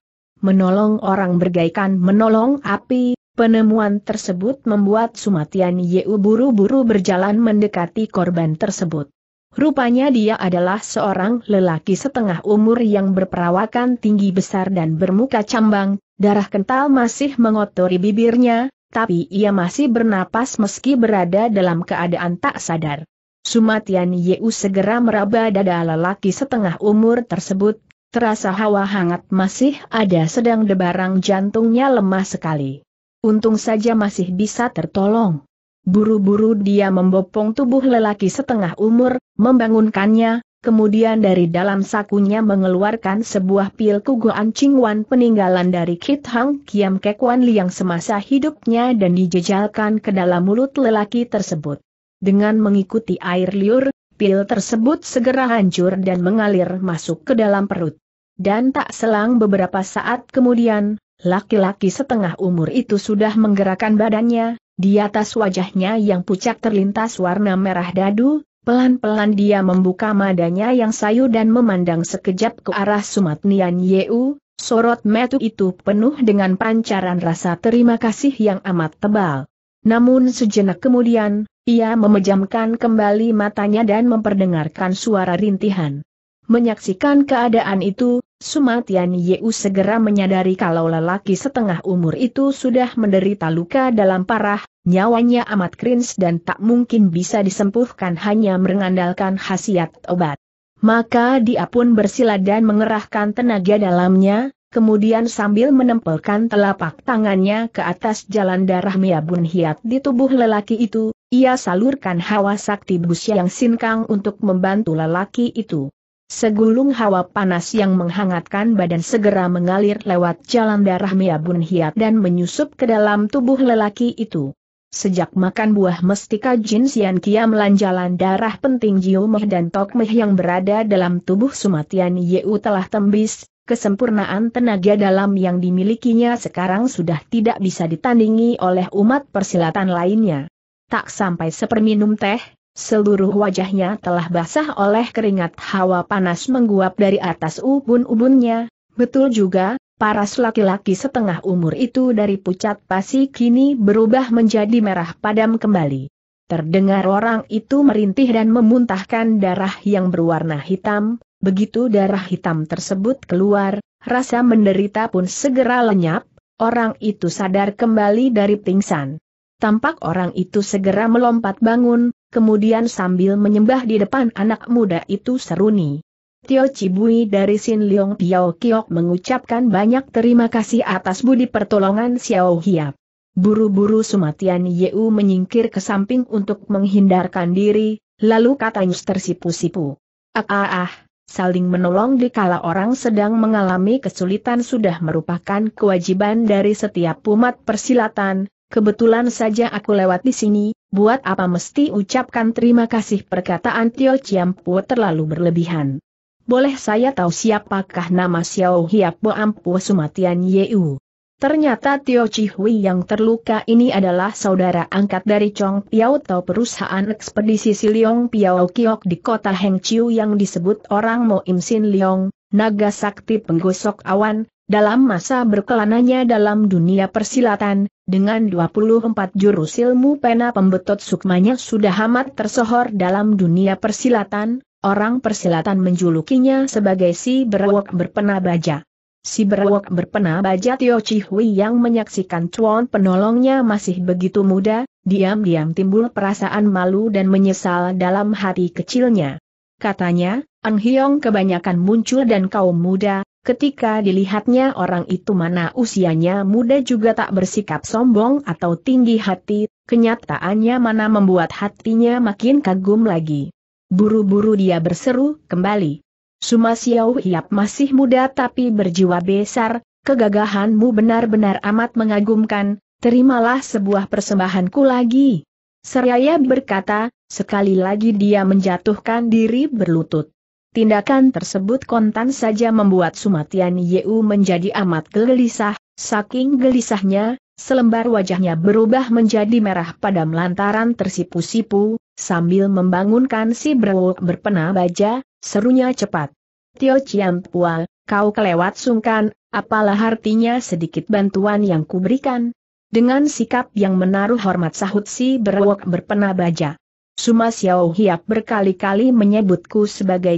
Speaker 1: menolong orang bergaikan menolong api, penemuan tersebut membuat Sumatian Yeu buru-buru berjalan mendekati korban tersebut. Rupanya dia adalah seorang lelaki setengah umur yang berperawakan tinggi besar dan bermuka cambang, darah kental masih mengotori bibirnya, tapi ia masih bernapas meski berada dalam keadaan tak sadar. Sumatian Yeu segera meraba dada lelaki setengah umur tersebut, Terasa hawa hangat masih ada sedang debarang jantungnya lemah sekali. Untung saja masih bisa tertolong. Buru-buru dia membopong tubuh lelaki setengah umur, membangunkannya, kemudian dari dalam sakunya mengeluarkan sebuah pil kuguan cingwan peninggalan dari Kit Hang Kiam Kekwan Liang semasa hidupnya dan dijejalkan ke dalam mulut lelaki tersebut. Dengan mengikuti air liur, pil tersebut segera hancur dan mengalir masuk ke dalam perut. Dan tak selang beberapa saat kemudian, laki-laki setengah umur itu sudah menggerakkan badannya, di atas wajahnya yang pucat terlintas warna merah dadu, pelan-pelan dia membuka madanya yang sayu dan memandang sekejap ke arah Sumat Nian Yeu, sorot metu itu penuh dengan pancaran rasa terima kasih yang amat tebal. Namun sejenak kemudian, ia memejamkan kembali matanya dan memperdengarkan suara rintihan. Menyaksikan keadaan itu, Sumatian Yeu segera menyadari kalau lelaki setengah umur itu sudah menderita luka dalam parah, nyawanya amat krins dan tak mungkin bisa disembuhkan hanya mengandalkan khasiat obat. Maka dia pun bersila dan mengerahkan tenaga dalamnya, kemudian sambil menempelkan telapak tangannya ke atas jalan darah Miabun Hiat di tubuh lelaki itu, ia salurkan hawa sakti busya yang sinkang untuk membantu lelaki itu. Segulung hawa panas yang menghangatkan badan segera mengalir lewat jalan darah Miabun Hiat dan menyusup ke dalam tubuh lelaki itu. Sejak makan buah mestika Jin Sian Kia melanjalan darah penting Jiu Meh dan Tok Meh yang berada dalam tubuh Sumatian Yeu telah tembis, kesempurnaan tenaga dalam yang dimilikinya sekarang sudah tidak bisa ditandingi oleh umat persilatan lainnya. Tak sampai seperminum teh, Seluruh wajahnya telah basah oleh keringat hawa panas menguap dari atas ubun-ubunnya, betul juga, paras laki-laki setengah umur itu dari pucat pasi kini berubah menjadi merah padam kembali. Terdengar orang itu merintih dan memuntahkan darah yang berwarna hitam, begitu darah hitam tersebut keluar, rasa menderita pun segera lenyap, orang itu sadar kembali dari pingsan. Tampak orang itu segera melompat bangun, kemudian sambil menyembah di depan anak muda itu seruni. Tio Cibui dari Sin Leong Piao Kiok mengucapkan banyak terima kasih atas budi pertolongan Xiao Hiap. Buru-buru Sumatian Yeu menyingkir ke samping untuk menghindarkan diri, lalu katanya tersipu-sipu. Ah ah ah, saling menolong dikala orang sedang mengalami kesulitan sudah merupakan kewajiban dari setiap umat persilatan, kebetulan saja aku lewat di sini, buat apa mesti ucapkan terima kasih perkataan Tio Chiam Po terlalu berlebihan. Boleh saya tahu siapakah nama Xiao Hiapo Ampu Sumatian Yeu? Ternyata Tio Chihui yang terluka ini adalah saudara angkat dari Chong Piao atau perusahaan ekspedisi Siliong Piao Kiok di kota Hengqiu yang disebut orang Mo Im Sin Liong, naga sakti penggosok awan, dalam masa berkelananya dalam dunia persilatan, dengan 24 jurus ilmu pena pembetot sukmanya sudah amat tersohor dalam dunia persilatan, orang persilatan menjulukinya sebagai si berwok berpena baja. Si berwok berpena baja Tio Chihui yang menyaksikan cuan penolongnya masih begitu muda, diam-diam timbul perasaan malu dan menyesal dalam hati kecilnya. Katanya, Ang Hiong kebanyakan muncul dan kaum muda, Ketika dilihatnya orang itu mana usianya muda juga tak bersikap sombong atau tinggi hati, kenyataannya mana membuat hatinya makin kagum lagi. Buru-buru dia berseru kembali. Suma Xiao Hiap masih muda tapi berjiwa besar, kegagahanmu benar-benar amat mengagumkan, terimalah sebuah persembahanku lagi. Seraya berkata, sekali lagi dia menjatuhkan diri berlutut. Tindakan tersebut kontan saja membuat Sumatian Yeu menjadi amat gelisah, saking gelisahnya, selembar wajahnya berubah menjadi merah pada lantaran tersipu-sipu, sambil membangunkan si berwok berpena baja, serunya cepat. Tio Chiam Pua, kau kelewat sungkan, apalah artinya sedikit bantuan yang kuberikan? Dengan sikap yang menaruh hormat sahut si berwok berpena baja. Suma Xiao Hiap berkali-kali menyebutku sebagai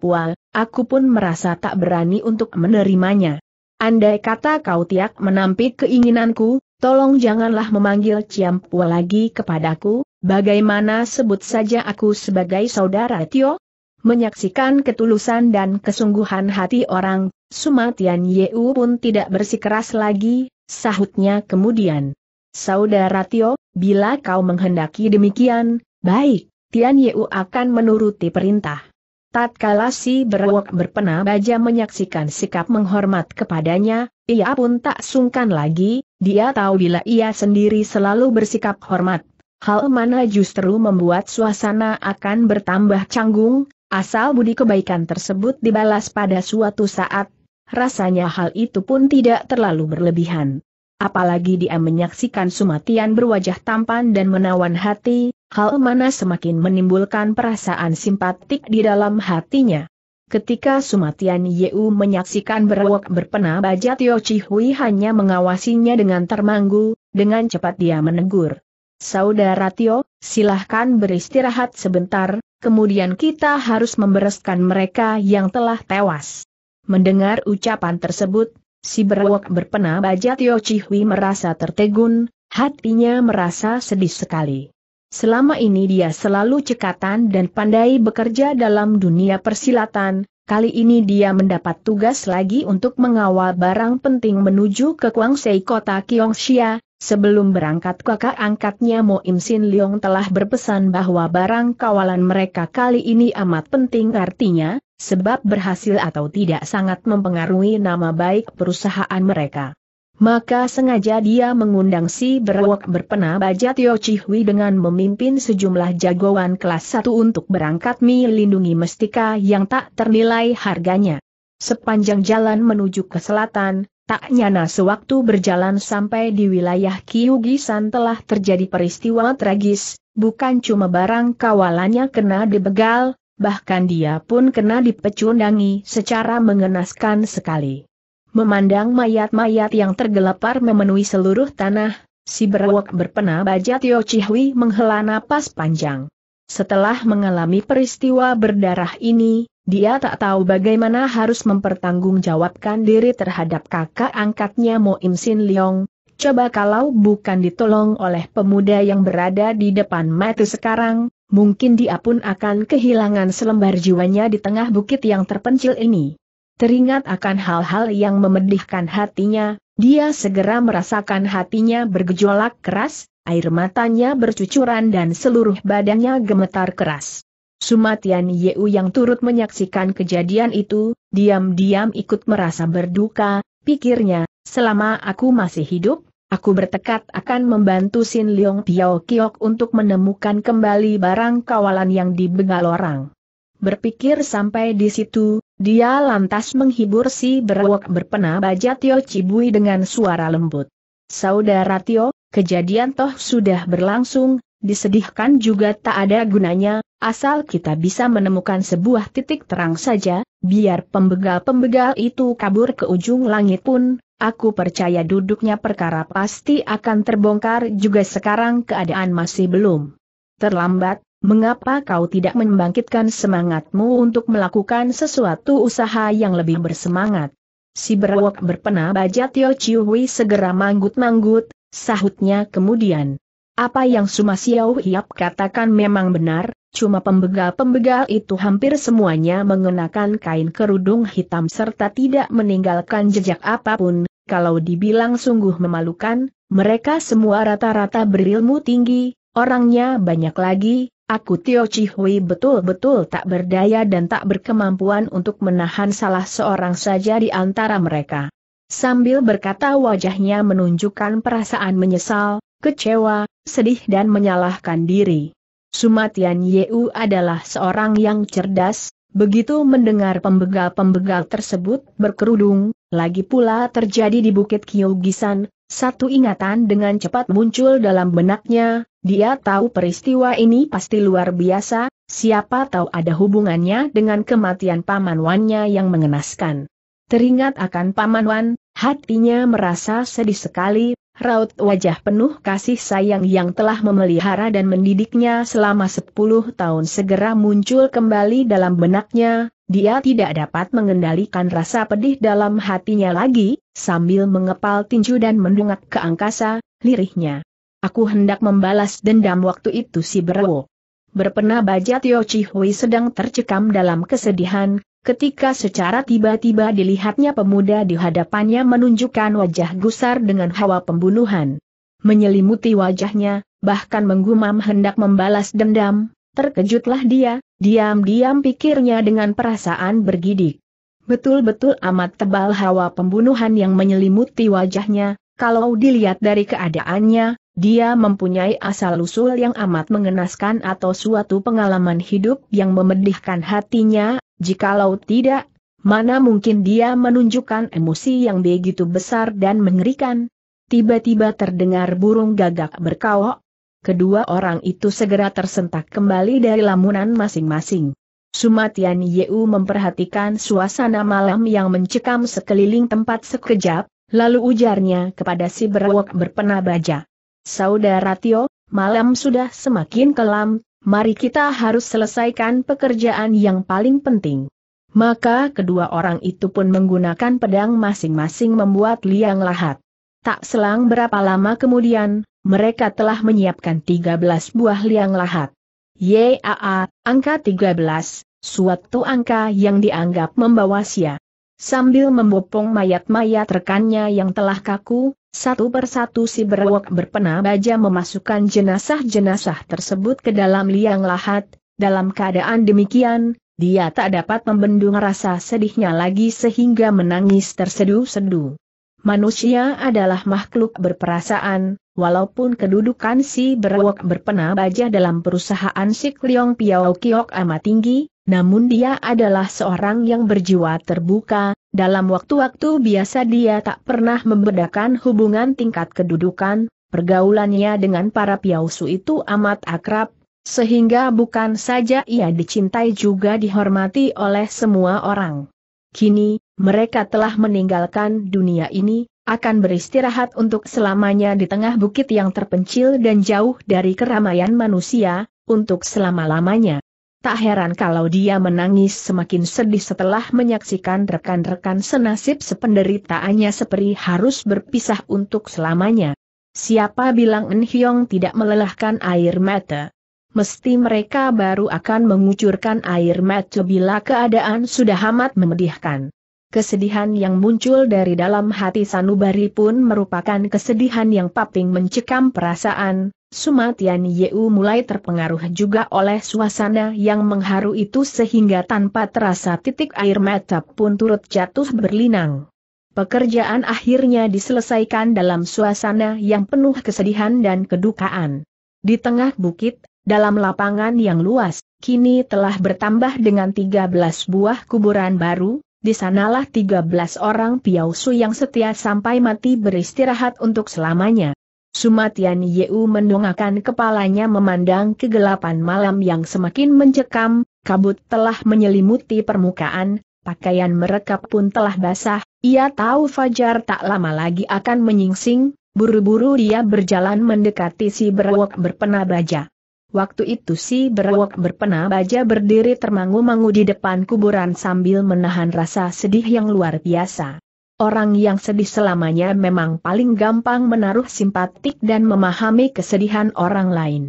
Speaker 1: Pua, aku pun merasa tak berani untuk menerimanya. Andai kata kau tiak menampik keinginanku, tolong janganlah memanggil Pua lagi kepadaku, bagaimana sebut saja aku sebagai saudara Tio? Menyaksikan ketulusan dan kesungguhan hati orang, Sumatian Yeu pun tidak bersikeras lagi, sahutnya kemudian. Saudara Tio, bila kau menghendaki demikian, Baik, Tian Yeu akan menuruti perintah. Tatkala si berwok berpena baja menyaksikan sikap menghormat kepadanya, ia pun tak sungkan lagi, dia tahu bila ia sendiri selalu bersikap hormat. Hal mana justru membuat suasana akan bertambah canggung, asal budi kebaikan tersebut dibalas pada suatu saat, rasanya hal itu pun tidak terlalu berlebihan apalagi dia menyaksikan Sumatian berwajah tampan dan menawan hati, hal mana semakin menimbulkan perasaan simpatik di dalam hatinya. Ketika Sumatian Yeu menyaksikan berwok berpena baja Tio Chihui hanya mengawasinya dengan termanggu, dengan cepat dia menegur. Saudara Tio, silahkan beristirahat sebentar, kemudian kita harus membereskan mereka yang telah tewas. Mendengar ucapan tersebut, Si berwok berpena baja Tio Chihui merasa tertegun, hatinya merasa sedih sekali. Selama ini dia selalu cekatan dan pandai bekerja dalam dunia persilatan, kali ini dia mendapat tugas lagi untuk mengawal barang penting menuju ke Kuangsei kota Kyongxia, Sebelum berangkat kakak angkatnya Mo Im Sin Leong telah berpesan bahwa barang kawalan mereka kali ini amat penting artinya, Sebab berhasil atau tidak sangat mempengaruhi nama baik perusahaan mereka. Maka sengaja dia mengundang si berwok berpena bajat Tio Chihui dengan memimpin sejumlah jagoan kelas 1 untuk berangkat melindungi mestika yang tak ternilai harganya. Sepanjang jalan menuju ke selatan, tak nyana sewaktu berjalan sampai di wilayah Kiyugisan telah terjadi peristiwa tragis, bukan cuma barang kawalannya kena dibegal, bahkan dia pun kena dipecundangi secara mengenaskan sekali. Memandang mayat-mayat yang tergelepar memenuhi seluruh tanah, si berwok berpena baja Tio Chihui menghela napas panjang. Setelah mengalami peristiwa berdarah ini, dia tak tahu bagaimana harus mempertanggungjawabkan diri terhadap kakak angkatnya Mo Im Sin Leong. Coba kalau bukan ditolong oleh pemuda yang berada di depan mata sekarang, mungkin dia pun akan kehilangan selembar jiwanya di tengah bukit yang terpencil ini. Teringat akan hal-hal yang memedihkan hatinya, dia segera merasakan hatinya bergejolak keras, air matanya bercucuran dan seluruh badannya gemetar keras. Sumatian Yeu yang turut menyaksikan kejadian itu, diam-diam ikut merasa berduka, pikirnya, selama aku masih hidup, Aku bertekad akan membantu Sin Leong Tiao Kiok untuk menemukan kembali barang kawalan yang dibegal orang. Berpikir sampai di situ, dia lantas menghibur si berwok berpena baja Tio Cibui dengan suara lembut. Saudara Tio, kejadian toh sudah berlangsung, disedihkan juga tak ada gunanya, Asal kita bisa menemukan sebuah titik terang saja, biar pembegal-pembegal itu kabur ke ujung langit pun, aku percaya duduknya perkara pasti akan terbongkar juga sekarang keadaan masih belum. Terlambat, mengapa kau tidak membangkitkan semangatmu untuk melakukan sesuatu usaha yang lebih bersemangat? Si berwok berpena baja Tio Hui segera manggut-manggut, sahutnya kemudian. Apa yang Sumasiau Hiap katakan memang benar, Cuma pembegal-pembegal itu hampir semuanya mengenakan kain kerudung hitam serta tidak meninggalkan jejak apapun, kalau dibilang sungguh memalukan, mereka semua rata-rata berilmu tinggi, orangnya banyak lagi, aku Tio Chihui betul-betul tak berdaya dan tak berkemampuan untuk menahan salah seorang saja di antara mereka. Sambil berkata wajahnya menunjukkan perasaan menyesal, kecewa, sedih dan menyalahkan diri. Sumatian Yeu adalah seorang yang cerdas, begitu mendengar pembegal-pembegal tersebut berkerudung, lagi pula terjadi di Bukit Kyogisan, satu ingatan dengan cepat muncul dalam benaknya, dia tahu peristiwa ini pasti luar biasa, siapa tahu ada hubungannya dengan kematian Paman Wannya yang mengenaskan. Teringat akan Paman Wan, hatinya merasa sedih sekali, Raut wajah penuh kasih sayang yang telah memelihara dan mendidiknya selama sepuluh tahun segera muncul kembali dalam benaknya, dia tidak dapat mengendalikan rasa pedih dalam hatinya lagi, sambil mengepal tinju dan mendungak ke angkasa, lirihnya. Aku hendak membalas dendam waktu itu si Berwo. Berpena baja Tio Chihui sedang tercekam dalam kesedihan, ketika secara tiba-tiba dilihatnya pemuda di hadapannya menunjukkan wajah gusar dengan hawa pembunuhan. Menyelimuti wajahnya, bahkan menggumam hendak membalas dendam, terkejutlah dia, diam-diam pikirnya dengan perasaan bergidik. Betul-betul amat tebal hawa pembunuhan yang menyelimuti wajahnya, kalau dilihat dari keadaannya, dia mempunyai asal-usul yang amat mengenaskan atau suatu pengalaman hidup yang memedihkan hatinya, jikalau tidak, mana mungkin dia menunjukkan emosi yang begitu besar dan mengerikan. Tiba-tiba terdengar burung gagak berkawok. Kedua orang itu segera tersentak kembali dari lamunan masing-masing. Sumatian Yeu memperhatikan suasana malam yang mencekam sekeliling tempat sekejap, lalu ujarnya kepada si berwok berpena baja. Saudara Tio, malam sudah semakin kelam, mari kita harus selesaikan pekerjaan yang paling penting. Maka kedua orang itu pun menggunakan pedang masing-masing membuat liang lahat. Tak selang berapa lama kemudian, mereka telah menyiapkan 13 buah liang lahat. YAA, angka 13, suatu angka yang dianggap membawa sia. Sambil membopong mayat-mayat rekannya yang telah kaku, satu persatu si berwok berpena baja memasukkan jenazah-jenazah tersebut ke dalam liang lahat, dalam keadaan demikian, dia tak dapat membendung rasa sedihnya lagi sehingga menangis tersedu sedu Manusia adalah makhluk berperasaan, walaupun kedudukan si berwok berpena baja dalam perusahaan si Kliong Piao Kiok amat tinggi, namun dia adalah seorang yang berjiwa terbuka, dalam waktu-waktu biasa dia tak pernah membedakan hubungan tingkat kedudukan, pergaulannya dengan para piausu itu amat akrab, sehingga bukan saja ia dicintai juga dihormati oleh semua orang. Kini, mereka telah meninggalkan dunia ini, akan beristirahat untuk selamanya di tengah bukit yang terpencil dan jauh dari keramaian manusia, untuk selama-lamanya. Tak heran kalau dia menangis semakin sedih setelah menyaksikan rekan-rekan senasib sependeritaannya seperti harus berpisah untuk selamanya. Siapa bilang En tidak melelahkan air mata? Mesti mereka baru akan mengucurkan air mata bila keadaan sudah amat memedihkan. Kesedihan yang muncul dari dalam hati Sanubari pun merupakan kesedihan yang paling mencekam perasaan, Sumatian Yeu mulai terpengaruh juga oleh suasana yang mengharu itu sehingga tanpa terasa titik air mata pun turut jatuh berlinang. Pekerjaan akhirnya diselesaikan dalam suasana yang penuh kesedihan dan kedukaan. Di tengah bukit, dalam lapangan yang luas, kini telah bertambah dengan 13 buah kuburan baru, di sanalah 13 orang piausu yang setia sampai mati beristirahat untuk selamanya. Sumatian Yeu mendongakkan kepalanya memandang kegelapan malam yang semakin mencekam, kabut telah menyelimuti permukaan, pakaian mereka pun telah basah, ia tahu Fajar tak lama lagi akan menyingsing, buru-buru dia berjalan mendekati si berwok berpena baja. Waktu itu si berwok berpena baja berdiri termangu-mangu di depan kuburan sambil menahan rasa sedih yang luar biasa. Orang yang sedih selamanya memang paling gampang menaruh simpatik dan memahami kesedihan orang lain.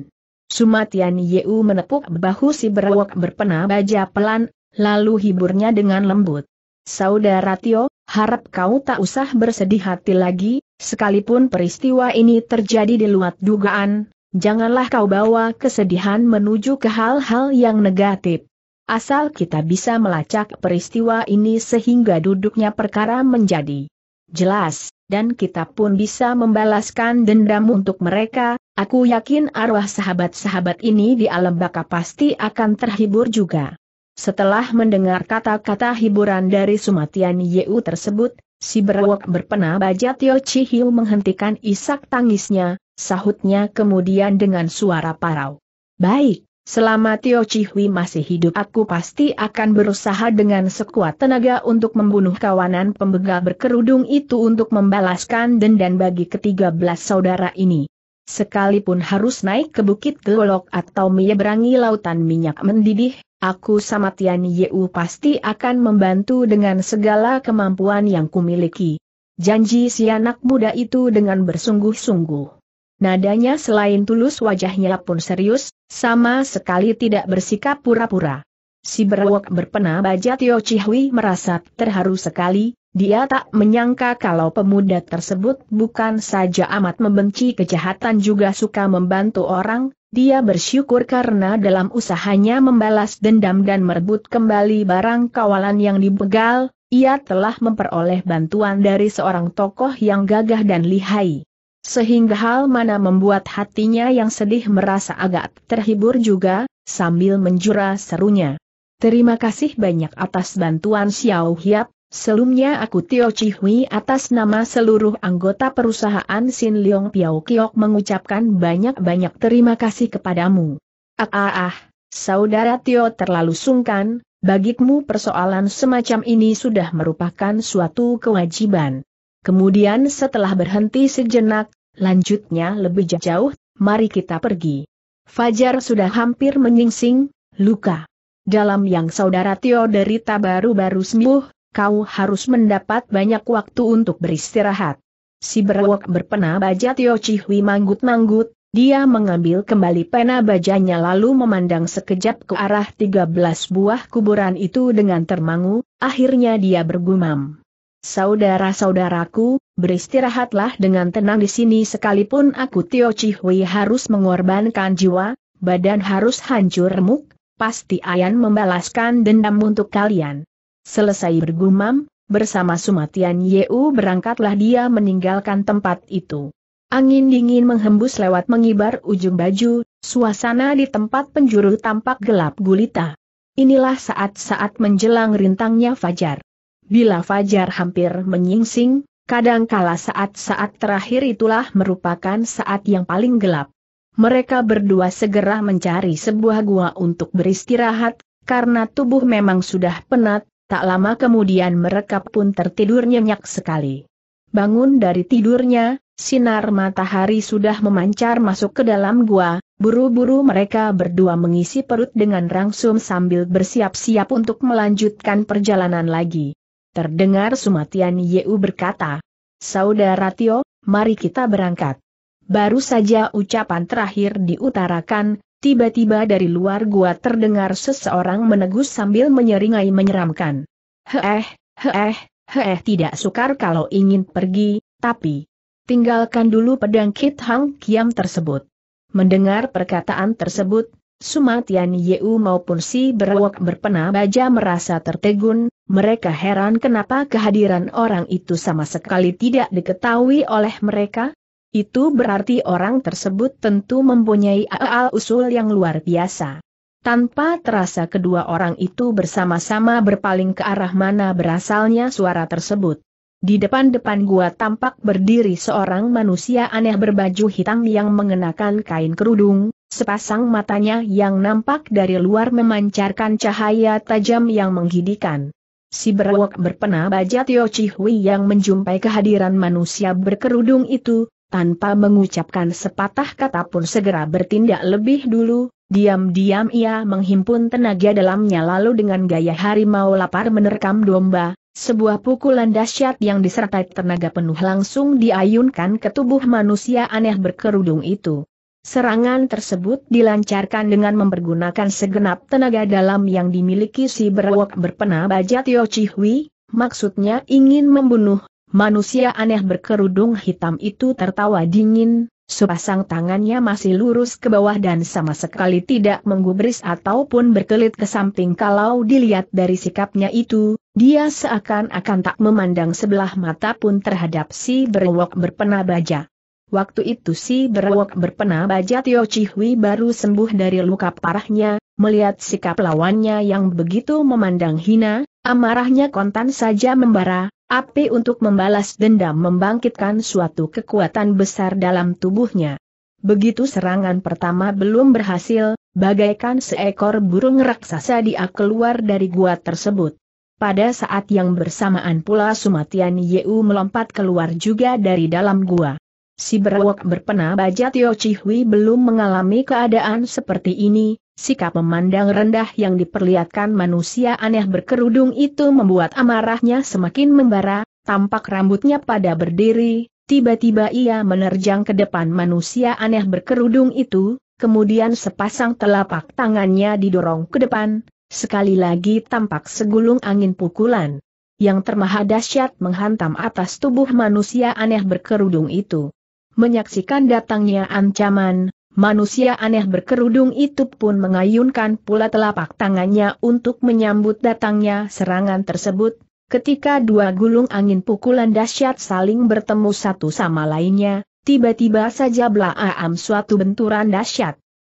Speaker 1: Sumatian Yeu menepuk bahu si berwok berpena baja pelan, lalu hiburnya dengan lembut. Saudara Tio, harap kau tak usah bersedih hati lagi, sekalipun peristiwa ini terjadi di luar dugaan, janganlah kau bawa kesedihan menuju ke hal-hal yang negatif. Asal kita bisa melacak peristiwa ini sehingga duduknya perkara menjadi jelas, dan kita pun bisa membalaskan dendam untuk mereka, aku yakin arwah sahabat-sahabat ini di alam baka pasti akan terhibur juga. Setelah mendengar kata-kata hiburan dari Sumatian Yeu tersebut, si berwok berpena baja Tio Chihiu menghentikan isak tangisnya, sahutnya kemudian dengan suara parau. Baik, Selama Tio Chihui masih hidup aku pasti akan berusaha dengan sekuat tenaga untuk membunuh kawanan pembegal berkerudung itu untuk membalaskan dendam bagi ketiga belas saudara ini. Sekalipun harus naik ke Bukit Gelok atau menyeberangi lautan minyak mendidih, aku sama Tian Yeu pasti akan membantu dengan segala kemampuan yang kumiliki. Janji si anak muda itu dengan bersungguh-sungguh. Nadanya selain tulus wajahnya pun serius, sama sekali tidak bersikap pura-pura. Si berwok berpena baja Tio Chihui merasa terharu sekali, dia tak menyangka kalau pemuda tersebut bukan saja amat membenci kejahatan juga suka membantu orang, dia bersyukur karena dalam usahanya membalas dendam dan merebut kembali barang kawalan yang dibegal, ia telah memperoleh bantuan dari seorang tokoh yang gagah dan lihai. Sehingga hal mana membuat hatinya yang sedih merasa agak terhibur juga, sambil menjura serunya. Terima kasih banyak atas bantuan Xiao Hiap, Selumnya aku Tio Chihui atas nama seluruh anggota perusahaan Sin Leong Piao Kiok mengucapkan banyak-banyak terima kasih kepadamu. Ah ah ah, saudara Tio terlalu sungkan, bagikmu persoalan semacam ini sudah merupakan suatu kewajiban. Kemudian setelah berhenti sejenak, Lanjutnya lebih jauh, mari kita pergi. Fajar sudah hampir menyingsing, luka. Dalam yang saudara Tio derita baru-baru sembuh, kau harus mendapat banyak waktu untuk beristirahat. Si berwok berpena baja Tio Cihui manggut-manggut, dia mengambil kembali pena bajanya lalu memandang sekejap ke arah 13 buah kuburan itu dengan termangu, akhirnya dia bergumam. Saudara-saudaraku, beristirahatlah dengan tenang di sini sekalipun aku Tio Chihui harus mengorbankan jiwa, badan harus hancur remuk, pasti Ayan membalaskan dendam untuk kalian. Selesai bergumam, bersama Sumatian Yeu berangkatlah dia meninggalkan tempat itu. Angin dingin menghembus lewat mengibar ujung baju, suasana di tempat penjuru tampak gelap gulita. Inilah saat-saat menjelang rintangnya fajar. Bila Fajar hampir menyingsing, kadangkala saat-saat terakhir itulah merupakan saat yang paling gelap. Mereka berdua segera mencari sebuah gua untuk beristirahat, karena tubuh memang sudah penat, tak lama kemudian mereka pun tertidur nyenyak sekali. Bangun dari tidurnya, sinar matahari sudah memancar masuk ke dalam gua, buru-buru mereka berdua mengisi perut dengan rangsum sambil bersiap-siap untuk melanjutkan perjalanan lagi. Terdengar Sumatian Yeu berkata, Saudara Tio, mari kita berangkat. Baru saja ucapan terakhir diutarakan, tiba-tiba dari luar gua terdengar seseorang menegus sambil menyeringai menyeramkan. Heeh, heeh, heeh tidak sukar kalau ingin pergi, tapi tinggalkan dulu pedang Kit Hang Kiam tersebut. Mendengar perkataan tersebut, Sumatian Yeu maupun si berwok berpena baja merasa tertegun, mereka heran kenapa kehadiran orang itu sama sekali tidak diketahui oleh mereka. Itu berarti orang tersebut tentu mempunyai aal usul yang luar biasa. Tanpa terasa kedua orang itu bersama-sama berpaling ke arah mana berasalnya suara tersebut. Di depan-depan gua tampak berdiri seorang manusia aneh berbaju hitam yang mengenakan kain kerudung, sepasang matanya yang nampak dari luar memancarkan cahaya tajam yang menghidikan. Si berawak berpena baja Tio Chihui yang menjumpai kehadiran manusia berkerudung itu, tanpa mengucapkan sepatah kata pun segera bertindak lebih dulu, diam-diam ia menghimpun tenaga dalamnya lalu dengan gaya harimau lapar menerkam domba, sebuah pukulan dahsyat yang disertai tenaga penuh langsung diayunkan ke tubuh manusia aneh berkerudung itu. Serangan tersebut dilancarkan dengan mempergunakan segenap tenaga dalam yang dimiliki si berwok berpena baja Tio Chihui, maksudnya ingin membunuh, manusia aneh berkerudung hitam itu tertawa dingin, sepasang tangannya masih lurus ke bawah dan sama sekali tidak menggubris ataupun berkelit ke samping kalau dilihat dari sikapnya itu, dia seakan-akan tak memandang sebelah mata pun terhadap si berwok berpena baja. Waktu itu si berwok berpena baja Tio Chihui baru sembuh dari luka parahnya, melihat sikap lawannya yang begitu memandang hina, amarahnya kontan saja membara, api untuk membalas dendam membangkitkan suatu kekuatan besar dalam tubuhnya. Begitu serangan pertama belum berhasil, bagaikan seekor burung raksasa dia keluar dari gua tersebut. Pada saat yang bersamaan pula Sumatian Yeu melompat keluar juga dari dalam gua. Si berawak berpena baja Tio Chihui belum mengalami keadaan seperti ini, sikap memandang rendah yang diperlihatkan manusia aneh berkerudung itu membuat amarahnya semakin membara, tampak rambutnya pada berdiri, tiba-tiba ia menerjang ke depan manusia aneh berkerudung itu, kemudian sepasang telapak tangannya didorong ke depan, sekali lagi tampak segulung angin pukulan. Yang termahadasyat menghantam atas tubuh manusia aneh berkerudung itu. Menyaksikan datangnya ancaman, manusia aneh berkerudung itu pun mengayunkan pula telapak tangannya untuk menyambut datangnya serangan tersebut, ketika dua gulung angin pukulan dahsyat saling bertemu satu sama lainnya, tiba-tiba saja belaam suatu benturan dahsyat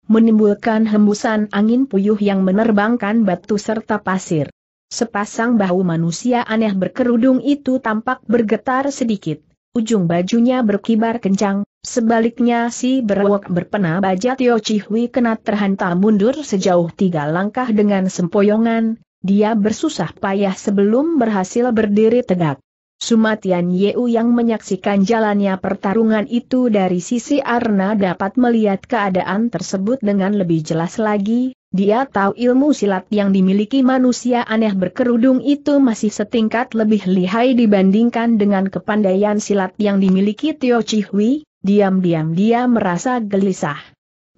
Speaker 1: menimbulkan hembusan angin puyuh yang menerbangkan batu serta pasir. Sepasang bahu manusia aneh berkerudung itu tampak bergetar sedikit ujung bajunya berkibar kencang, sebaliknya si berwok berpena baja Tio Chihui kena terhantam mundur sejauh tiga langkah dengan sempoyongan, dia bersusah payah sebelum berhasil berdiri tegak. Sumatian Yeu yang menyaksikan jalannya pertarungan itu dari sisi Arna dapat melihat keadaan tersebut dengan lebih jelas lagi, dia tahu ilmu silat yang dimiliki manusia aneh berkerudung itu masih setingkat lebih lihai dibandingkan dengan kepandaian silat yang dimiliki Tio Chihui, diam-diam dia merasa gelisah.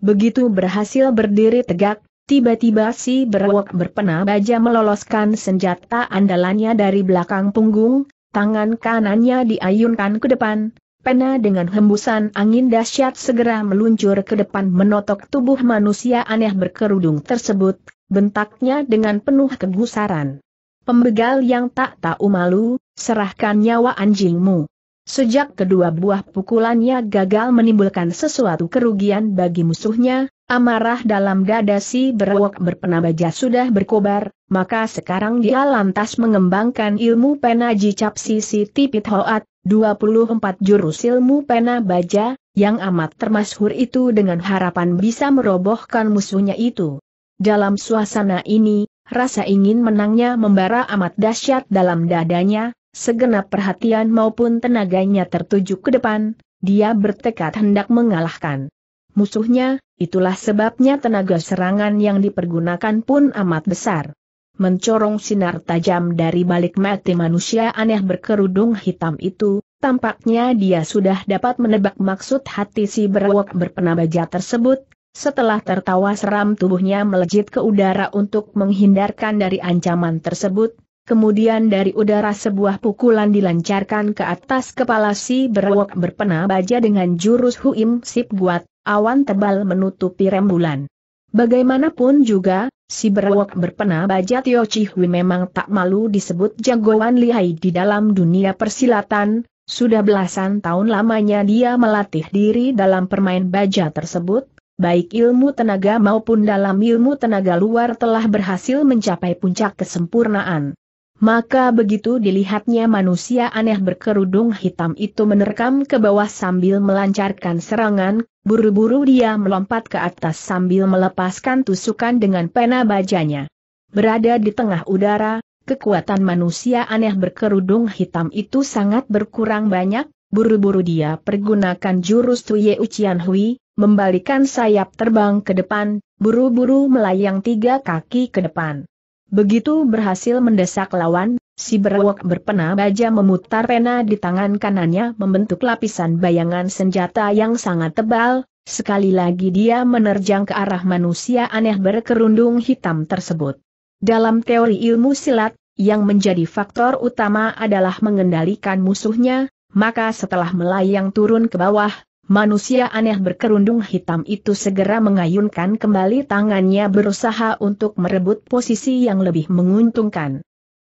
Speaker 1: Begitu berhasil berdiri tegak, tiba-tiba si berwok berpena baja meloloskan senjata andalannya dari belakang punggung, tangan kanannya diayunkan ke depan, pena dengan hembusan angin dahsyat segera meluncur ke depan menotok tubuh manusia aneh berkerudung tersebut, bentaknya dengan penuh kegusaran. Pembegal yang tak tahu malu, serahkan nyawa anjingmu. Sejak kedua buah pukulannya gagal menimbulkan sesuatu kerugian bagi musuhnya, amarah dalam dada si berwok berpenabaja sudah berkobar, maka sekarang dia lantas mengembangkan ilmu penaji cap sisi tipit hoat, 24 jurus ilmu pena baja, yang amat termasyhur itu dengan harapan bisa merobohkan musuhnya itu. Dalam suasana ini, rasa ingin menangnya membara amat dahsyat dalam dadanya, segenap perhatian maupun tenaganya tertuju ke depan, dia bertekad hendak mengalahkan musuhnya, itulah sebabnya tenaga serangan yang dipergunakan pun amat besar mencorong sinar tajam dari balik mati manusia aneh berkerudung hitam itu, tampaknya dia sudah dapat menebak maksud hati si berwok berpenabaja tersebut, setelah tertawa seram tubuhnya melejit ke udara untuk menghindarkan dari ancaman tersebut, kemudian dari udara sebuah pukulan dilancarkan ke atas kepala si berwok berpenabaja dengan jurus huim sip buat, awan tebal menutupi rembulan. Bagaimanapun juga, si berwok berpena baja Tio Chihui memang tak malu disebut jagoan lihai di dalam dunia persilatan, sudah belasan tahun lamanya dia melatih diri dalam permain baja tersebut, baik ilmu tenaga maupun dalam ilmu tenaga luar telah berhasil mencapai puncak kesempurnaan. Maka begitu dilihatnya manusia aneh berkerudung hitam itu menerkam ke bawah sambil melancarkan serangan, buru-buru dia melompat ke atas sambil melepaskan tusukan dengan pena bajanya. Berada di tengah udara, kekuatan manusia aneh berkerudung hitam itu sangat berkurang banyak, buru-buru dia pergunakan jurus Tuye Ucian Hui, membalikan sayap terbang ke depan, buru-buru melayang tiga kaki ke depan. Begitu berhasil mendesak lawan, si berwok berpena baja memutar pena di tangan kanannya membentuk lapisan bayangan senjata yang sangat tebal, sekali lagi dia menerjang ke arah manusia aneh berkerundung hitam tersebut. Dalam teori ilmu silat, yang menjadi faktor utama adalah mengendalikan musuhnya, maka setelah melayang turun ke bawah, Manusia aneh berkerudung hitam itu segera mengayunkan kembali tangannya berusaha untuk merebut posisi yang lebih menguntungkan.